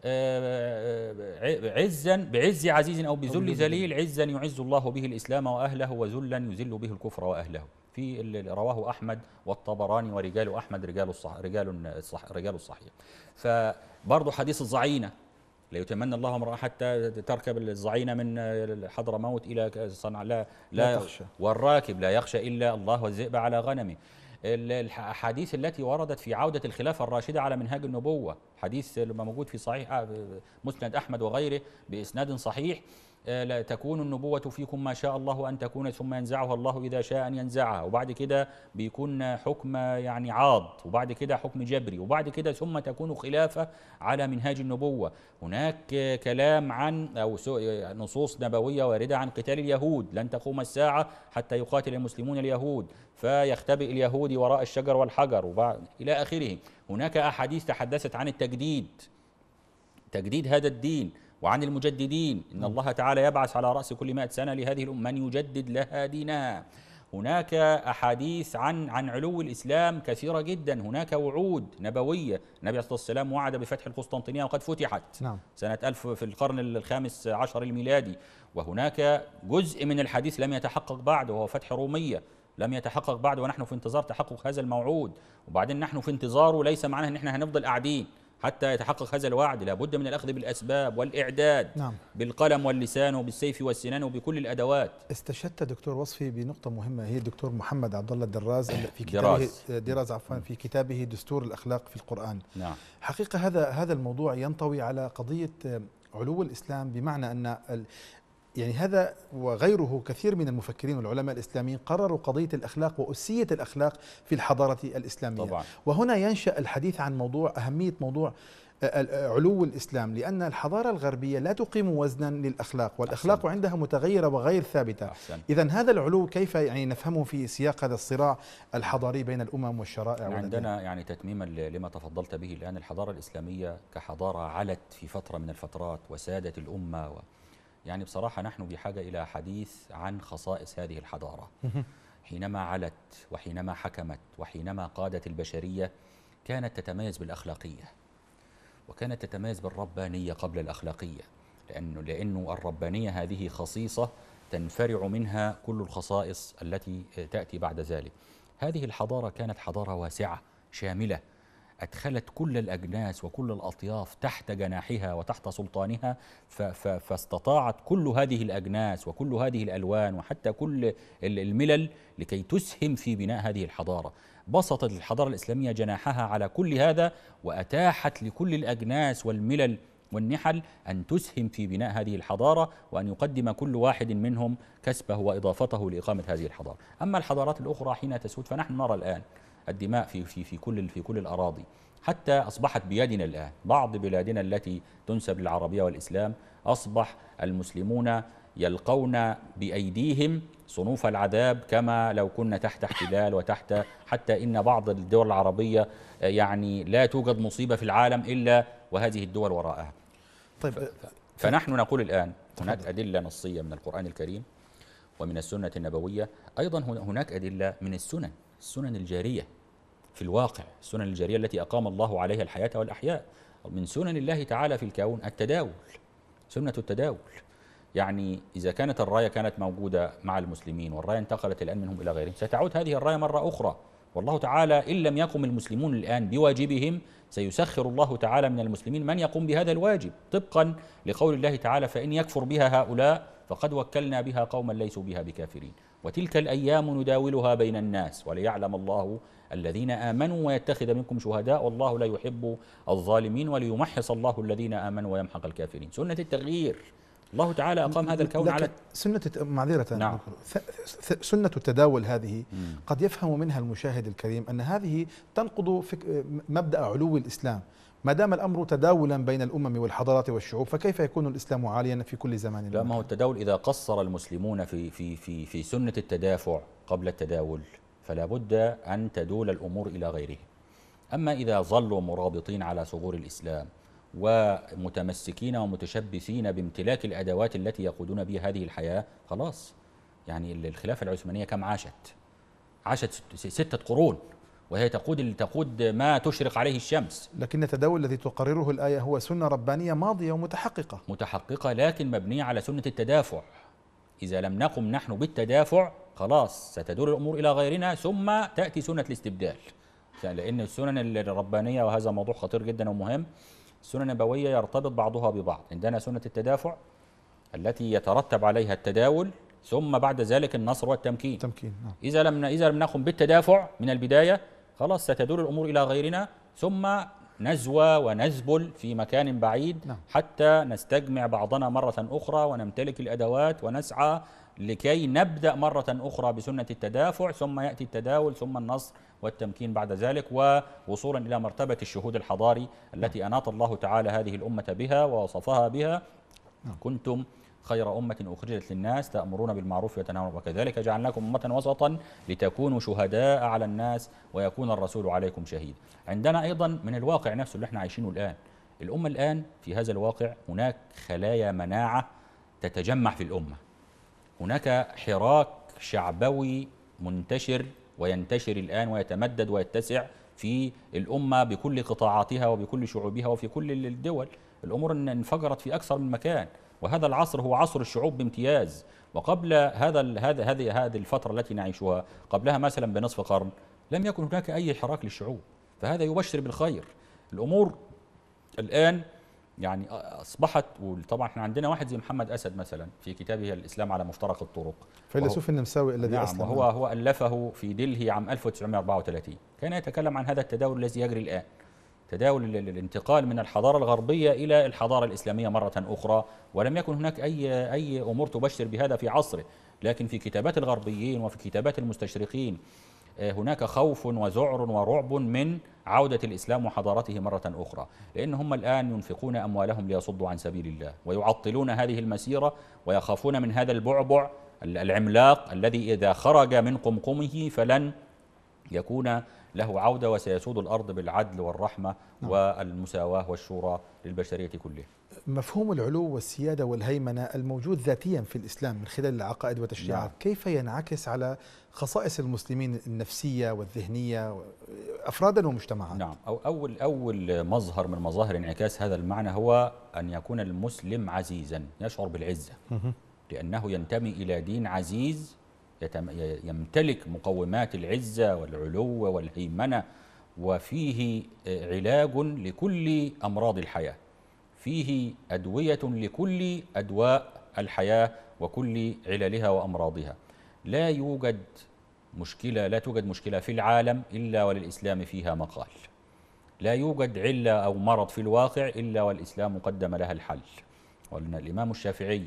آه، آه، عزا بعز عزيز أو بذل ذليل عزا يعز الله به الإسلام وأهله وذلا يذل به الكفر وأهله في رواه أحمد والطبراني ورجال أحمد رجال الصح رجال الصح رجال الصحيح فبرضه حديث الزعينة يتمنى الله امرأة حتى تركب الزعينة من حضرموت إلى صنعاء لا, لا, لا تخشى والراكب لا يخشى إلا الله والذئب على غنمه الأحاديث التي وردت في عودة الخلافة الراشدة على منهاج النبوة حديث لما موجود في صحيح آه، مسند أحمد وغيره بإسناد صحيح آه، لا تكون النبوة فيكم ما شاء الله أن تكون ثم ينزعها الله إذا شاء أن ينزعها وبعد كده بيكون حكم يعني عاض وبعد كده حكم جبري وبعد كده ثم تكون خلافة على منهاج النبوة هناك كلام عن أو نصوص نبوية واردة عن قتال اليهود لن تقوم الساعة حتى يقاتل المسلمون اليهود فيختبئ اليهود وراء الشجر والحجر وبعد إلى آخره هناك أحاديث تحدثت عن التجديد تجديد هذا الدين وعن المجددين إن نعم. الله تعالى يبعث على رأس كل مائة سنة لهذه الأمة من يجدد لها دينها هناك أحاديث عن عن علو الإسلام كثيرة جدا هناك وعود نبوية النبي عليه الصلاة والسلام وعد بفتح القسطنطينية وقد فتحت نعم. سنة ألف في القرن الخامس عشر الميلادي وهناك جزء من الحديث لم يتحقق بعد وهو فتح رومية لم يتحقق بعد ونحن في انتظار تحقق هذا الموعود وبعدين نحن في انتظاره ليس معناه ان احنا هنفضل قاعدين حتى يتحقق هذا الوعد لابد من الأخذ بالأسباب والإعداد نعم. بالقلم واللسان وبالسيف والسنان وبكل الأدوات استشهدت دكتور وصفي بنقطة مهمة هي الدكتور محمد عبد الله الدراز إيه، في كتابه دراز آه، عفوا في كتابه دستور الأخلاق في القرآن نعم. حقيقة هذا هذا الموضوع ينطوي على قضية آه، علو الإسلام بمعنى أن يعني هذا وغيره كثير من المفكرين والعلماء الاسلاميين قرروا قضيه الاخلاق واسيه الاخلاق في الحضاره الاسلاميه طبعا. وهنا ينشا الحديث عن موضوع اهميه موضوع آه، آه، آه، علو الاسلام لان الحضاره الغربيه لا تقيم وزنا للاخلاق والاخلاق أحسن. عندها متغيره وغير ثابته اذا هذا العلو كيف يعني نفهمه في سياق هذا الصراع الحضاري بين الامم والشرائع يعني عندنا يعني تتميما لما تفضلت به الان الحضاره الاسلاميه كحضاره علت في فتره من الفترات وسادت الامه و يعني بصراحة نحن بحاجة إلى حديث عن خصائص هذه الحضارة حينما علت وحينما حكمت وحينما قادت البشرية كانت تتميز بالأخلاقية وكانت تتميز بالربانية قبل الأخلاقية لأنه, لأنه الربانية هذه خصيصة تنفرع منها كل الخصائص التي تأتي بعد ذلك هذه الحضارة كانت حضارة واسعة شاملة أدخلت كل الأجناس وكل الأطياف تحت جناحها وتحت سلطانها فاستطاعت كل هذه الأجناس وكل هذه الألوان وحتى كل الملل لكي تسهم في بناء هذه الحضارة بسطت الحضارة الإسلامية جناحها على كل هذا وأتاحت لكل الأجناس والملل والنحل أن تسهم في بناء هذه الحضارة وأن يقدم كل واحد منهم كسبه وإضافته لإقامة هذه الحضارة أما الحضارات الأخرى حين تسود فنحن نرى الآن الدماء في, في, في, كل, في كل الأراضي حتى أصبحت بيدنا الآن بعض بلادنا التي تنسب للعربية والإسلام أصبح المسلمون يلقون بأيديهم صنوف العذاب كما لو كنا تحت احتلال وتحت حتى إن بعض الدول العربية يعني لا توجد مصيبة في العالم إلا وهذه الدول وراءها طيب آه، آه. فنحن نقول الآن هناك أدلة نصية من القرآن الكريم ومن السنة النبوية أيضا هناك أدلة من السنن السنن الجارية في الواقع السنن الجارية التي أقام الله عليها الحياة والأحياء من سنن الله تعالى في الكون التداول سنة التداول يعني إذا كانت الراية كانت موجودة مع المسلمين والراية انتقلت الآن منهم إلى غيرهم ستعود هذه الراية مرة أخرى والله تعالى إن لم يقم المسلمون الآن بواجبهم سيسخر الله تعالى من المسلمين من يقوم بهذا الواجب طبقا لقول الله تعالى فإن يكفر بها هؤلاء فقد وكلنا بها قوما ليسوا بها بكافرين وتلك الأيام نداولها بين الناس وليعلم الله الذين آمنوا ويتخذ منكم شهداء والله لا يحب الظالمين وليمحص الله الذين آمنوا ويمحق الكافرين سنة التغيير الله تعالى أقام هذا الكون على سنة معذرة نعم. سنة التداول هذه قد يفهم منها المشاهد الكريم أن هذه تنقض مبدأ علو الإسلام ما دام الامر تداولا بين الامم والحضارات والشعوب فكيف يكون الاسلام عاليا في كل زمان لا ما هو التداول اذا قصر المسلمون في في في في سنه التدافع قبل التداول فلا بد ان تدول الامور الى غيرهم اما اذا ظلوا مرابطين على صغور الاسلام ومتمسكين ومتشبثين بامتلاك الأدوات التي يقودون بها هذه الحياة خلاص يعني الخلافة العثمانية كم عاشت عاشت ستة قرون وهي تقود تقود ما تشرق عليه الشمس لكن التداول الذي تقرره الآية هو سنة ربانية ماضية ومتحققة متحققة لكن مبنية على سنة التدافع إذا لم نقم نحن بالتدافع خلاص ستدور الأمور إلى غيرنا ثم تأتي سنة الاستبدال لأن السنن الربانية وهذا موضوع خطير جدا ومهم السنن النبوية يرتبط بعضها ببعض عندنا سنة التدافع التي يترتب عليها التداول ثم بعد ذلك النصر والتمكين تمكين نعم. إذا لم إذا لم نقم بالتدافع من البداية خلاص ستدور الأمور إلى غيرنا ثم نزوى ونزبل في مكان بعيد نعم. حتى نستجمع بعضنا مرة أخرى ونمتلك الأدوات ونسعى لكي نبدأ مرة أخرى بسنة التدافع ثم يأتي التداول ثم النصر والتمكين بعد ذلك ووصولا إلى مرتبة الشهود الحضاري التي نعم. أناط الله تعالى هذه الأمة بها ووصفها بها نعم. كنتم خير أمة أخرجت للناس تأمرون بالمعروف وتنهون وكذلك جعلناكم أمة وسطا لتكونوا شهداء على الناس ويكون الرسول عليكم شهيد عندنا أيضا من الواقع نفسه اللي احنا عايشينه الآن الأمة الآن في هذا الواقع هناك خلايا مناعة تتجمع في الأمة هناك حراك شعبوي منتشر وينتشر الآن ويتمدد ويتسع في الأمة بكل قطاعاتها وبكل شعوبها وفي كل الدول الأمور انفجرت في أكثر من مكان وهذا العصر هو عصر الشعوب بامتياز وقبل هذا هذا هذه هذه الفترة التي نعيشها قبلها مثلا بنصف قرن لم يكن هناك أي حراك للشعوب فهذا يبشر بالخير الأمور الآن يعني اصبحت وطبعا احنا عندنا واحد زي محمد اسد مثلا في كتابه الاسلام على مفترق الطرق فيلسوف النمساوي الذي نعم اسلم هو هو الفه في دلهي عام 1934 كان يتكلم عن هذا التداول الذي يجري الان تداول الانتقال من الحضاره الغربيه الى الحضاره الاسلاميه مره اخرى ولم يكن هناك اي اي امور تبشر بهذا في عصره لكن في كتابات الغربيين وفي كتابات المستشرقين آه، هناك خوف وذعر ورعب من عودة الإسلام وحضارته مرة أخرى لأن هم الآن ينفقون أموالهم ليصدوا عن سبيل الله ويعطلون هذه المسيرة ويخافون من هذا البعبع العملاق الذي إذا خرج من قمقمه فلن يكون له عودة وسيسود الأرض بالعدل والرحمة نعم. والمساواة والشورى للبشرية كلها مفهوم العلو والسيادة والهيمنة الموجود ذاتيا في الإسلام من خلال العقائد والتشريعات نعم. كيف ينعكس على خصائص المسلمين النفسية والذهنية أفرادا ومجتمعات نعم أو أول, أول مظهر من مظاهر انعكاس هذا المعنى هو أن يكون المسلم عزيزا يشعر بالعزة لأنه ينتمي إلى دين عزيز يمتلك مقومات العزة والعلو والهيمنة وفيه علاج لكل أمراض الحياة فيه أدوية لكل أدواء الحياة وكل عللها وأمراضها لا يوجد مشكلة لا توجد مشكلة في العالم إلا وللإسلام فيها مقال لا يوجد علة أو مرض في الواقع إلا والإسلام قدم لها الحل ولنا الإمام الشافعي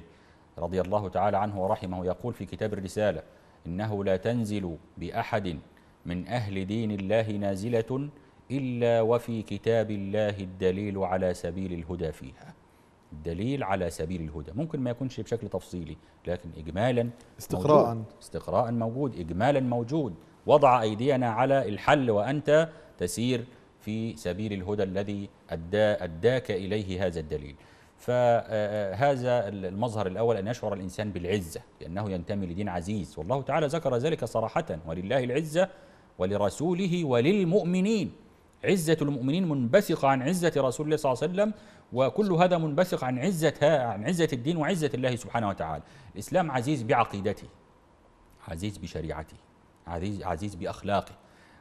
رضي الله تعالى عنه ورحمه يقول في كتاب الرسالة إنه لا تنزل بأحد من أهل دين الله نازلة إلا وفي كتاب الله الدليل على سبيل الهدى فيها الدليل على سبيل الهدى ممكن ما يكونش بشكل تفصيلي لكن إجمالا استقراء موجود. استقراء موجود إجمالا موجود وضع أيدينا على الحل وأنت تسير في سبيل الهدى الذي أدى أداك إليه هذا الدليل فهذا آه، المظهر الأول أن يشعر الإنسان بالعزة لأنه ينتمي لدين عزيز والله تعالى ذكر ذلك صراحة ولله العزة ولرسوله وللمؤمنين عزة المؤمنين منبثقة عن عزة رسول الله صلى الله عليه وسلم وكل هذا منبثق عن عزة عن عزة الدين وعزة الله سبحانه وتعالى الإسلام عزيز بعقيدته عزيز بشريعته عزيز, عزيز بأخلاقه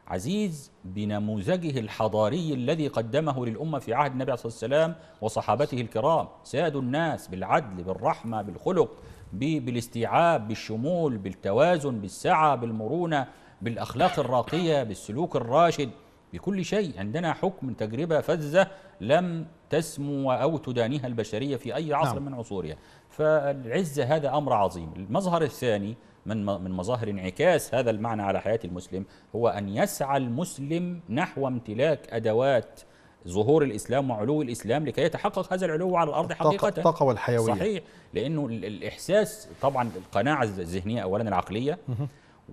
عزيز بنموذجه الحضاري الذي قدمه للأمة في عهد النبي صلى الله عليه وسلم وصحابته الكرام ساد الناس بالعدل بالرحمة بالخلق بالاستيعاب بالشمول بالتوازن بالسعة بالمرونة بالأخلاق الراقية بالسلوك الراشد بكل شيء عندنا حكم تجربة فذة لم تسمو أو تدانيها البشرية في أي عصر نعم. من عصورها فالعزة هذا أمر عظيم المظهر الثاني من من مظاهر انعكاس هذا المعنى على حياة المسلم هو أن يسعى المسلم نحو امتلاك أدوات ظهور الإسلام وعلو الإسلام لكي يتحقق هذا العلو على الأرض الطاقة حقيقة الطاقة والحيوية صحيح لأنه الإحساس طبعا القناعة الذهنية أولا العقلية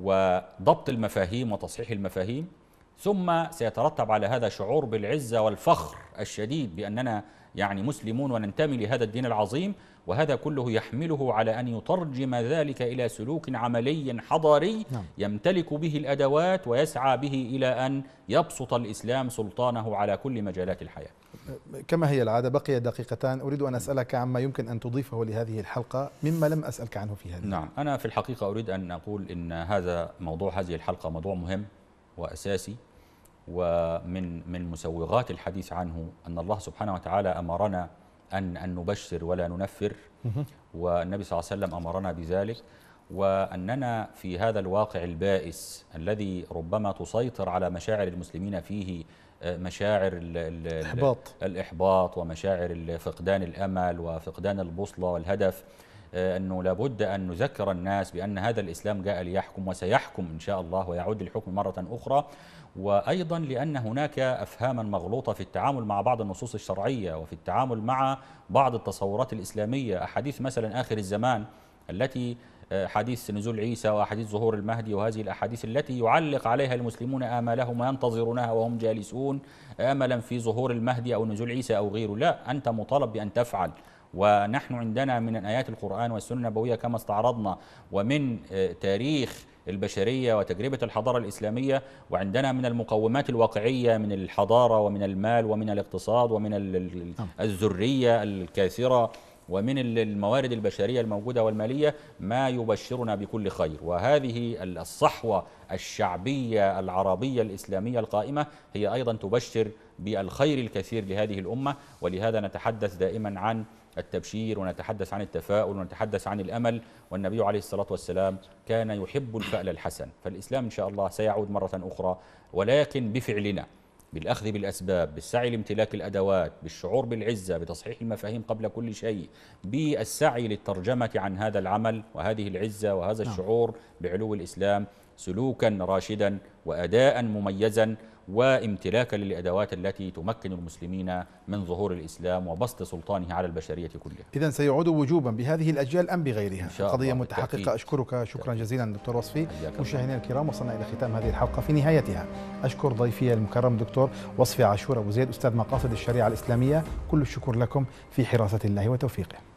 وضبط المفاهيم وتصحيح المفاهيم ثم سيترتب على هذا شعور بالعزة والفخر الشديد بأننا يعني مسلمون وننتمي لهذا الدين العظيم وهذا كله يحمله على أن يترجم ذلك إلى سلوك عملي حضاري نعم. يمتلك به الأدوات ويسعى به إلى أن يبسط الإسلام سلطانه على كل مجالات الحياة كما هي العادة بقي دقيقتان أريد أن أسألك عما يمكن أن تضيفه لهذه الحلقة مما لم أسألك عنه في هذه نعم أنا في الحقيقة أريد أن أقول إن هذا موضوع هذه الحلقة موضوع مهم وأساسي ومن من مسوغات الحديث عنه أن الله سبحانه وتعالى أمرنا أن أن نبشر ولا ننفر والنبي صلى الله عليه وسلم أمرنا بذلك وأننا في هذا الواقع البائس الذي ربما تسيطر على مشاعر المسلمين فيه آه، مشاعر الـ الـ الإحباط الإحباط ومشاعر فقدان الأمل وفقدان البوصلة والهدف آه، أنه لابد أن نذكر الناس بأن هذا الإسلام جاء ليحكم وسيحكم إن شاء الله ويعود للحكم مرة أخرى وأيضا لأن هناك أفهاما مغلوطة في التعامل مع بعض النصوص الشرعية وفي التعامل مع بعض التصورات الإسلامية أحاديث مثلا آخر الزمان التي آه، حديث نزول عيسى وحديث ظهور المهدي وهذه الأحاديث التي يعلق عليها المسلمون آمالهم وينتظرونها وهم جالسون أملا في ظهور المهدي أو نزول عيسى أو غيره لا أنت مطالب بأن تفعل ونحن عندنا من آيات القرآن والسنة النبوية كما استعرضنا ومن آه، تاريخ البشرية وتجربة الحضارة الإسلامية وعندنا من المقومات الواقعية من الحضارة ومن المال ومن الاقتصاد ومن نعم. الذرية الكاثرة ومن الموارد البشرية الموجودة والمالية ما يبشرنا بكل خير وهذه الصحوة الشعبية العربية الإسلامية القائمة هي أيضا تبشر بالخير الكثير لهذه الأمة ولهذا نتحدث دائما عن التبشير ونتحدث عن التفاؤل ونتحدث عن الأمل والنبي عليه الصلاة والسلام كان يحب الفأل الحسن فالإسلام إن شاء الله سيعود مرة أخرى ولكن بفعلنا بالأخذ بالأسباب بالسعي لامتلاك الأدوات بالشعور بالعزة بتصحيح المفاهيم قبل كل شيء بالسعي للترجمة عن هذا العمل وهذه العزة وهذا نعم. الشعور بعلو الإسلام سلوكا راشدا وأداء مميزا وامتلاكا للأدوات التي تمكن المسلمين من ظهور الإسلام وبسط سلطانه على البشرية كلها إذا سيعود وجوبا بهذه الأجيال أم بغيرها إن شاء قضية متحققة بالتأكيد. أشكرك شكرا جزيلا دكتور وصفي مشاهدينا الكرام وصلنا إلى ختام هذه الحلقة في نهايتها أشكر ضيفي المكرم دكتور وصفي عاشور أبو زيد أستاذ مقاصد الشريعة الإسلامية كل الشكر لكم في حراسة الله وتوفيقه